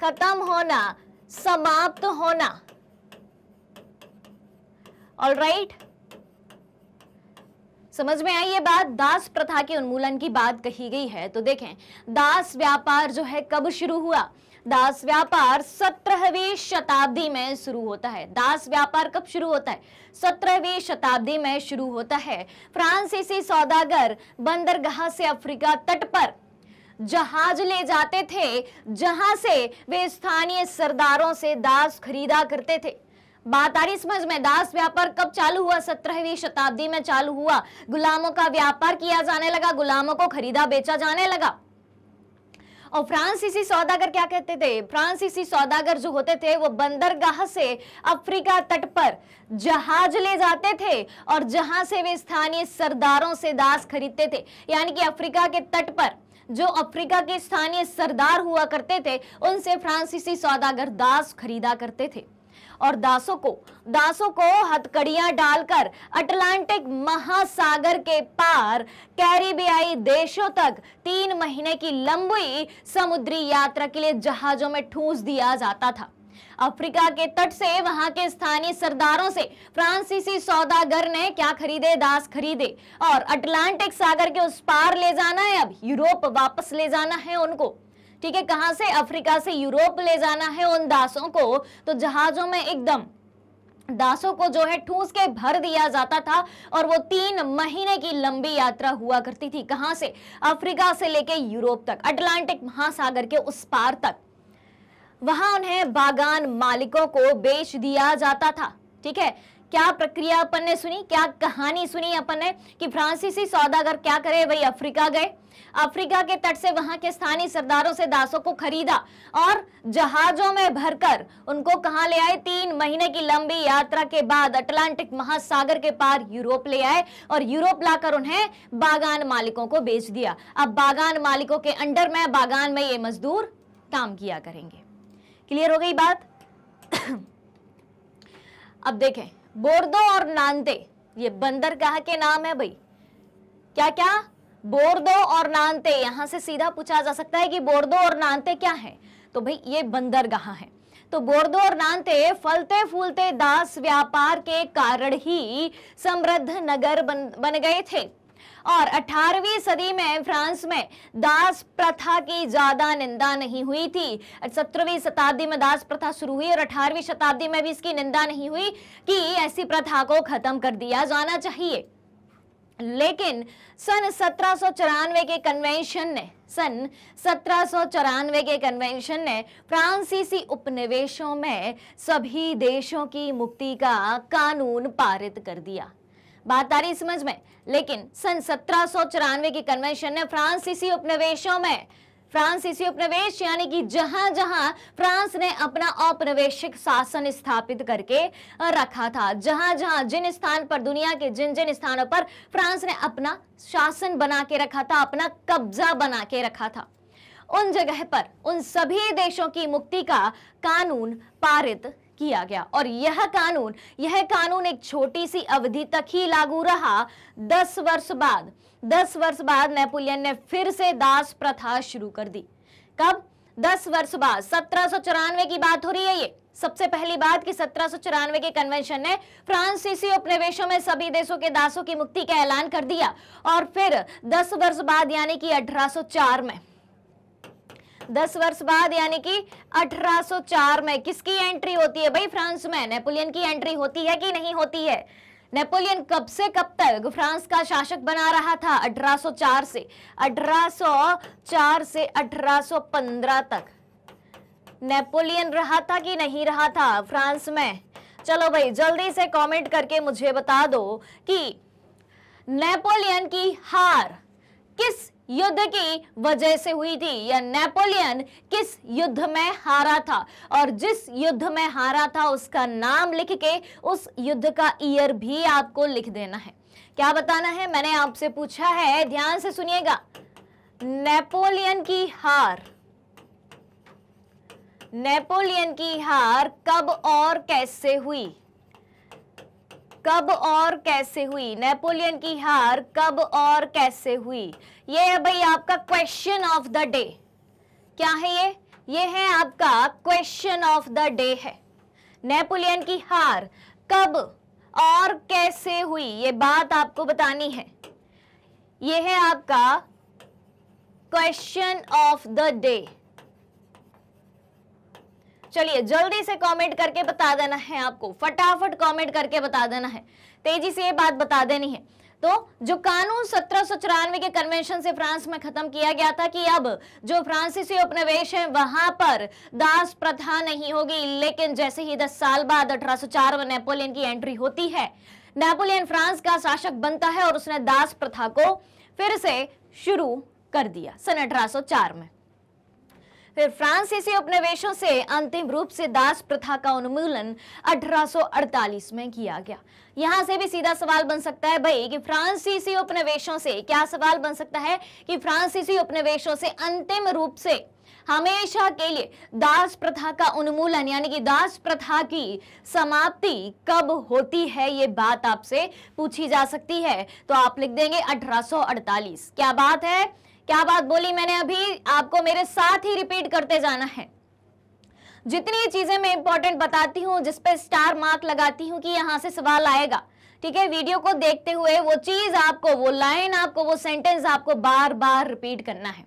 खत्म होना समाप्त होना ऑल राइट समझ में आई ये बात दास प्रथा के उन्मूलन की बात कही गई है तो देखें दास व्यापार जो है कब शुरू हुआ दास व्यापार सत्रहवीं शताब्दी में शुरू होता है दास व्यापार कब शुरू होता है सत्रहवीं शताब्दी में शुरू होता है फ्रांसीसी सौदागर बंदरगाह से अफ्रीका तट पर जहाज ले जाते थे जहां से वे स्थानीय सरदारों से दास खरीदा करते थे बात आ रही समझ में दास व्यापार कब चालू हुआ सत्रहवीं शताब्दी में चालू हुआ गुलामों का व्यापार किया जाने लगा गुलामों को खरीदा बेचा जाने लगा और फ्रांसीसी सौदागर क्या कहते थे फ्रांसीसी सौदागर जो होते थे वो बंदरगाह से अफ्रीका तट पर जहाज ले जाते थे और जहां से वे स्थानीय सरदारों से दास खरीदते थे यानी कि अफ्रीका के तट पर जो अफ्रीका के स्थानीय सरदार हुआ करते थे उनसे फ्रांसीसी सौदागर दास खरीदा करते थे और दासों को दासों को हथकड़ियां डालकर अटलांटिक महासागर के पार कैरिबियाई देशों तक तीन महीने की लंबी समुद्री यात्रा के लिए जहाजों में ठूस दिया जाता था अफ्रीका के तट से वहां के स्थानीय सरदारों से फ्रांसीसी सौदागर ने क्या खरीदे दास खरीदे और अटलांटिक सागर के उस पार ले जाना है अब यूरोप वापस ले जाना है उनको ठीक है कहां से अफ्रीका से यूरोप ले जाना है उन दासों को तो जहाजों में एकदम दासों को जो है ठूस के भर दिया जाता था और वो तीन महीने की लंबी यात्रा हुआ करती थी कहां से अफ्रीका से लेके यूरोप तक अटलांटिक महासागर के उस पार तक वहां उन्हें बागान मालिकों को बेच दिया जाता था ठीक है क्या प्रक्रिया अपन ने सुनी क्या कहानी सुनी अपन ने कि फ्रांसीसी सौदागर क्या करे वही अफ्रीका गए अफ्रीका के तट से वहां के स्थानीय सरदारों से दासों को खरीदा और जहाजों में भरकर उनको कहां ले आए तीन महीने की लंबी यात्रा के बाद अटलांटिक महासागर के पार यूरोप ले आए और यूरोप लाकर उन्हें बागान मालिकों को बेच दिया अब बागान मालिकों के अंडर में बागान में ये मजदूर काम किया करेंगे क्लियर हो गई बात अब देखें बोर्दो और नानते ये बंदर कहा के नाम है भाई क्या क्या बोर्दो और नानते यहां से सीधा पूछा जा सकता है कि बोर्दो और नानते क्या है तो भाई ये बंदरगाह है तो बोर्दो और नानते फलते फूलते दास व्यापार के कारण ही समृद्ध नगर बन बन गए थे और 18वीं सदी में फ्रांस में दास प्रथा की ज्यादा निंदा नहीं हुई थी 17वीं शताब्दी में दास प्रथा शुरू हुई और 18वीं शताब्दी में भी इसकी निंदा नहीं हुई कि ऐसी प्रथा को खत्म कर दिया जाना चाहिए लेकिन सन सत्रह के कन्वेंशन ने सन सत्रह के कन्वेंशन ने फ्रांसीसी उपनिवेशों में सभी देशों की मुक्ति का कानून पारित कर दिया बात आ रही समझ में लेकिन सन सत्रह के कन्वेंशन ने फ्रांसीसी उपनिवेशों में फ्रांस इसी उपनिवेश यानी कि जहां जहां फ्रांस ने अपना औपनिवेशिक शासन स्थापित करके रखा था जहां जहां जिन स्थान पर दुनिया के जिन जिन स्थानों पर फ्रांस ने अपना शासन बना के रखा था अपना कब्जा बना के रखा था उन जगह पर उन सभी देशों की मुक्ति का कानून पारित किया गया और यह कानून यह कानून एक छोटी सी अवधि तक ही लागू रहा दस वर्ष बाद दस वर्ष बाद नेपोलियन ने फिर से दास प्रथा शुरू कर दी कब दस वर्ष बाद सत्रह की बात हो रही है ये सबसे पहली बात कि सत्रह के कन्वेंशन ने फ्रांसीसी उपनिवेशों में सभी देशों के दासों की मुक्ति का ऐलान कर दिया और फिर 10 वर्ष बाद यानी कि 1804 में 10 वर्ष बाद यानी कि 1804 में किसकी एंट्री होती है भाई फ्रांस में नेपोलियन की एंट्री होती है कि नहीं होती है नेपोलियन कब से कब तक फ्रांस का शासक बना रहा था 1804 से 1804 से 1815 तक नेपोलियन रहा था कि नहीं रहा था फ्रांस में चलो भाई जल्दी से कमेंट करके मुझे बता दो कि नेपोलियन की हार किस युद्ध की वजह से हुई थी या नेपोलियन किस युद्ध में हारा था और जिस युद्ध में हारा था उसका नाम लिख के उस युद्ध का ईयर भी आपको लिख देना है क्या बताना है मैंने आपसे पूछा है ध्यान से सुनिएगा नेपोलियन की हार नेपोलियन की हार कब और कैसे हुई कब और कैसे हुई नेपोलियन की हार कब और कैसे हुई ये है भाई आपका क्वेश्चन ऑफ द डे क्या है ये ये है आपका क्वेश्चन ऑफ द डे है नेपोलियन की हार कब और कैसे हुई ये बात आपको बतानी है ये है आपका क्वेश्चन ऑफ द डे चलिए जल्दी से कमेंट करके बता देना है आपको फटाफट कमेंट करके बता देना है तेजी से ये बात बता देनी है तो जो कानून सत्रह के कन्वेंशन से फ्रांस में खत्म किया गया था कि अब जो फ्रांसीसी उपनिवेश है वहां पर दास प्रथा नहीं होगी लेकिन जैसे ही दस साल बाद अठारह में नेपोलियन की एंट्री होती है नेपोलियन फ्रांस का शासक बनता है और उसने दास प्रथा को फिर से शुरू कर दिया सन चार में फिर फ्रांसीसी उपनिवेशों से अंतिम रूप से दास प्रथा का उन्मूलन अड़तालीस में किया गया यहां से भी सीधा सवाल बन सकता है भाई कि फ्रांसीसी उपनिवेशों से क्या सवाल बन सकता है कि फ्रांसीसी उपनिवेशों से अंतिम रूप से हमेशा के लिए दास प्रथा का उन्मूलन यानी कि दास प्रथा की समाप्ति कब होती है ये बात आपसे पूछी जा सकती है तो आप लिख देंगे 1848 क्या बात है क्या बात बोली मैंने अभी आपको मेरे साथ ही रिपीट करते जाना है जितनी चीजें मैं इंपॉर्टेंट बताती हूँ जिसपे स्टार मार्क लगाती हूँ कि यहाँ से सवाल आएगा ठीक है वीडियो को देखते हुए वो चीज आपको वो लाइन आपको वो सेंटेंस आपको बार बार रिपीट करना है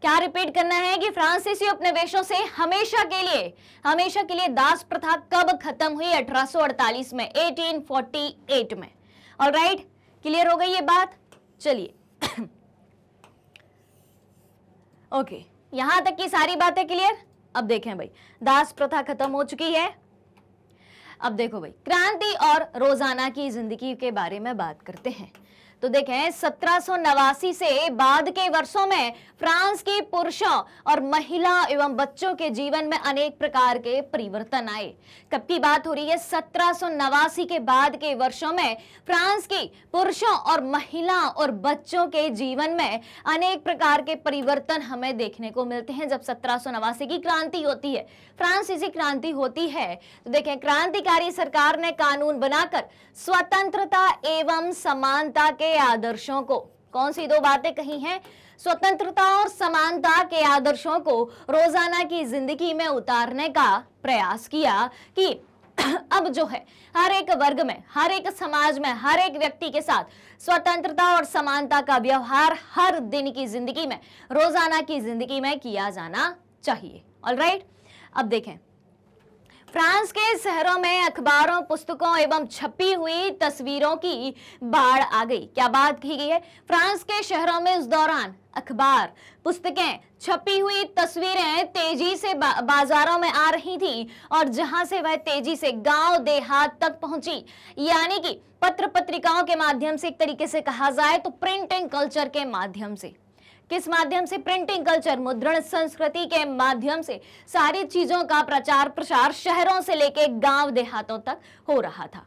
क्या रिपीट करना है कि फ्रांसीसी उपनिवेशों से हमेशा के लिए हमेशा के लिए दास प्रथा कब खत्म हुई 1848 में 1848 में और राइट क्लियर हो गई ये बात चलिए ओके यहां तक की सारी बातें क्लियर अब देखें भाई दास प्रथा खत्म हो चुकी है अब देखो भाई क्रांति और रोजाना की जिंदगी के बारे में बात करते हैं तो देखें सत्रह से बाद के वर्षों में फ्रांस के पुरुषों और महिला एवं बच्चों के जीवन में अनेक प्रकार के परिवर्तन आए कब की बात हो रही है सत्रह के बाद के वर्षों में फ्रांस के पुरुषों और महिला और बच्चों के जीवन में अनेक प्रकार के परिवर्तन हमें देखने को मिलते हैं जब सत्रह की क्रांति होती है फ्रांस इसी क्रांति होती है तो देखें क्रांतिकारी सरकार ने कानून बनाकर स्वतंत्रता एवं समानता के के आदर्शों को कौन सी दो बातें कही हैं स्वतंत्रता और समानता के आदर्शों को रोजाना की जिंदगी में उतारने का प्रयास किया कि अब जो है हर एक वर्ग में हर एक समाज में हर एक व्यक्ति के साथ स्वतंत्रता और समानता का व्यवहार हर दिन की जिंदगी में रोजाना की जिंदगी में किया जाना चाहिए ऑल अब देखें फ्रांस के शहरों में अखबारों पुस्तकों एवं छपी हुई तस्वीरों की बाढ़ आ गई क्या बात की गई है फ्रांस के शहरों में उस दौरान अखबार पुस्तकें छपी हुई तस्वीरें तेजी से बा, बाजारों में आ रही थी और जहां से वह तेजी से गांव देहात तक पहुंची यानी कि पत्र पत्रिकाओं के माध्यम से एक तरीके से कहा जाए तो प्रिंटिंग कल्चर के माध्यम से किस माध्यम से प्रिंटिंग कल्चर मुद्रण संस्कृति के माध्यम से सारी चीजों का प्रचार प्रसार शहरों से लेके गांव देहातों तक हो रहा था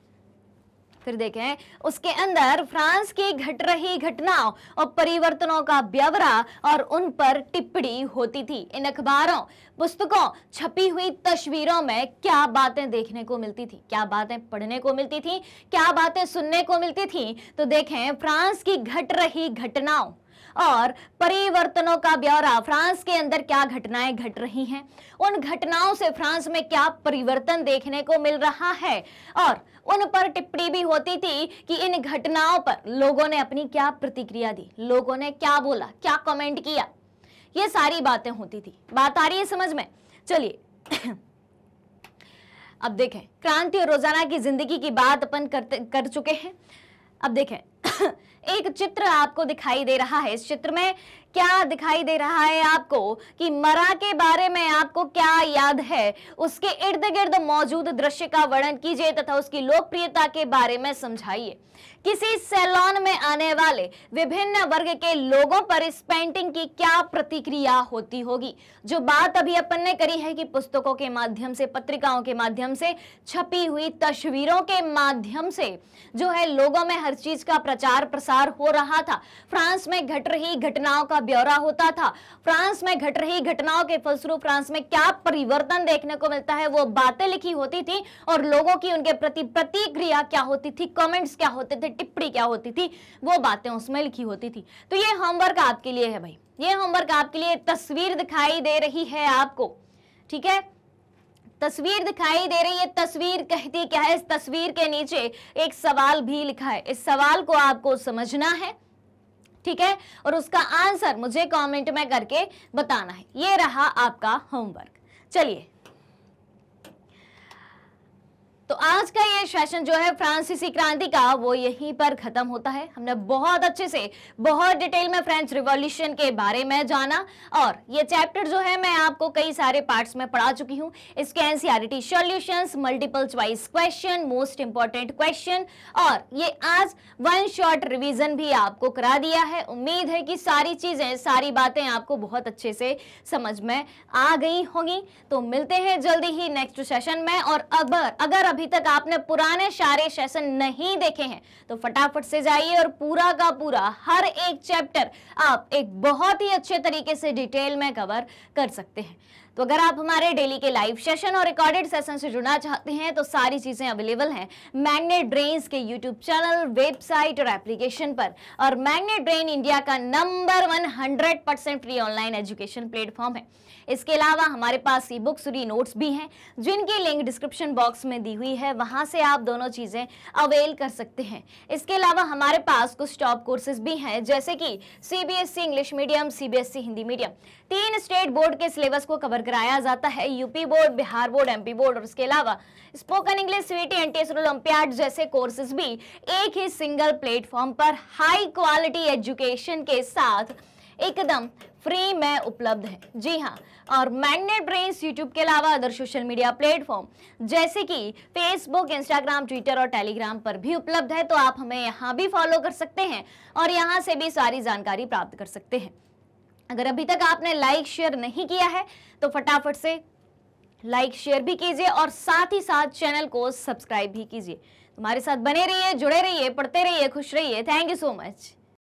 फिर देखें उसके अंदर फ्रांस की घट रही घटनाओं और परिवर्तनों का ब्यवरा और उन पर टिप्पणी होती थी इन अखबारों पुस्तकों छपी हुई तस्वीरों में क्या बातें देखने को मिलती थी क्या बातें पढ़ने को मिलती थी क्या बातें सुनने को मिलती थी तो देखें फ्रांस की घट रही घटनाओं और परिवर्तनों का ब्यौरा फ्रांस के अंदर क्या घटनाएं घट रही हैं उन घटनाओं से फ्रांस में क्या परिवर्तन देखने को मिल रहा है और उन पर टिप्पणी भी होती थी कि इन घटनाओं पर लोगों ने अपनी क्या प्रतिक्रिया दी लोगों ने क्या बोला क्या कमेंट किया ये सारी बातें होती थी बात आ रही है समझ में चलिए अब देखें क्रांति और रोजाना की जिंदगी की बात अपन करते कर चुके हैं अब देखें एक चित्र आपको दिखाई दे रहा है इस चित्र में क्या दिखाई दे रहा है आपको कि मरा के बारे में आपको क्या याद है उसके इर्द गिर्द मौजूद दृश्य का वर्णन कीजिए तथा उसकी लोकप्रियता के बारे में समझाइए किसी सैलॉन में आने वाले विभिन्न वर्ग के लोगों पर इस पेंटिंग की क्या प्रतिक्रिया होती होगी जो बात अभी अपन ने करी है कि पुस्तकों के माध्यम से पत्रिकाओं के माध्यम से छपी हुई तस्वीरों के माध्यम से जो है लोगों में हर चीज का प्रचार प्रसार हो रहा था फ्रांस में घट रही घटनाओं का ब्यौरा होता था फ्रांस में घट रही घटनाओं के फलस्वरूप फ्रांस में क्या परिवर्तन देखने को मिलता है वो बातें लिखी होती थी और लोगों की उनके प्रति प्रतिक्रिया क्या होती थी कमेंट्स क्या होते थे से टिप्पणी क्या होती थी वो बातें उसमें लिखी होती थी तो ये होमवर्क आपके लिए है भाई ये होमवर्क आपके लिए तस्वीर दिखाई दे रही है आपको ठीक है तस्वीर दिखाई दे रही है तस्वीर कहती क्या है इस तस्वीर के नीचे एक सवाल भी लिखा है इस सवाल को आपको समझना है ठीक है और उसका आंसर मुझे कमेंट में करके बताना है ये रहा आपका होमवर्क चलिए तो आज का ये सेशन जो है फ्रांसीसी क्रांति का वो यहीं पर खत्म होता है हमने बहुत अच्छे से बहुत डिटेल में फ्रेंच रिवॉल्यूशन के बारे में जाना और ये चैप्टर जो है मैं आपको कई सारे पार्ट्स में पढ़ा चुकी हूँ इसके NCERT solutions multiple choice question most important question और ये आज वन शॉर्ट रिविजन भी आपको करा दिया है उम्मीद है कि सारी चीजें सारी बातें आपको बहुत अच्छे से समझ में आ गई होंगी तो मिलते हैं जल्दी ही नेक्स्ट सेशन में और अब अगर अभी अभी तक आपने पुराने सारे सेशन नहीं देखे हैं तो फटाफट से जाइए और पूरा का पूरा हर एक चैप्टर आप एक बहुत ही अच्छे तरीके से डिटेल में कवर कर सकते हैं तो अगर आप हमारे डेली के लाइव सेशन और रिकॉर्डेड सेशन से जुड़ना चाहते हैं तो सारी चीज़ें अवेलेबल हैं मैग्नेट ड्रेन्स के यूट्यूब चैनल वेबसाइट और एप्लीकेशन पर और मैग्नेट ड्रेन इंडिया का number one hundred percent free online education platform है इसके अलावा हमारे पास ई बुक्स री नोट्स भी हैं जिनकी लिंक डिस्क्रिप्शन बॉक्स में दी हुई है वहाँ से आप दोनों चीज़ें अवेल कर सकते हैं इसके अलावा हमारे पास कुछ टॉप कोर्सेज भी हैं जैसे कि CBSE English medium CBSE Hindi medium तीन स्टेट बोर्ड के सिलेबस को कवर कराया जाता है UP board Bihar board MP board और उसके अलावा spoken English CT NTS Olympiad जैसे कोर्सेज भी एक ही सिंगल प्लेटफॉर्म पर हाई क्वालिटी एजुकेशन के साथ एकदम फ्री में उपलब्ध है जी हाँ और मैग्नेट ब्रेन यूट्यूब के अलावा अदर सोशल मीडिया प्लेटफॉर्म जैसे कि फेसबुक इंस्टाग्राम ट्विटर और टेलीग्राम पर भी उपलब्ध है तो आप हमें यहाँ भी फॉलो कर सकते हैं और यहाँ से भी सारी जानकारी प्राप्त कर सकते हैं अगर अभी तक आपने लाइक शेयर नहीं किया है तो फटाफट से लाइक शेयर भी कीजिए और साथ ही साथ चैनल को सब्सक्राइब भी कीजिए हमारे साथ बने रहिए जुड़े रहिए पढ़ते रहिए खुश रहिए थैंक यू सो मच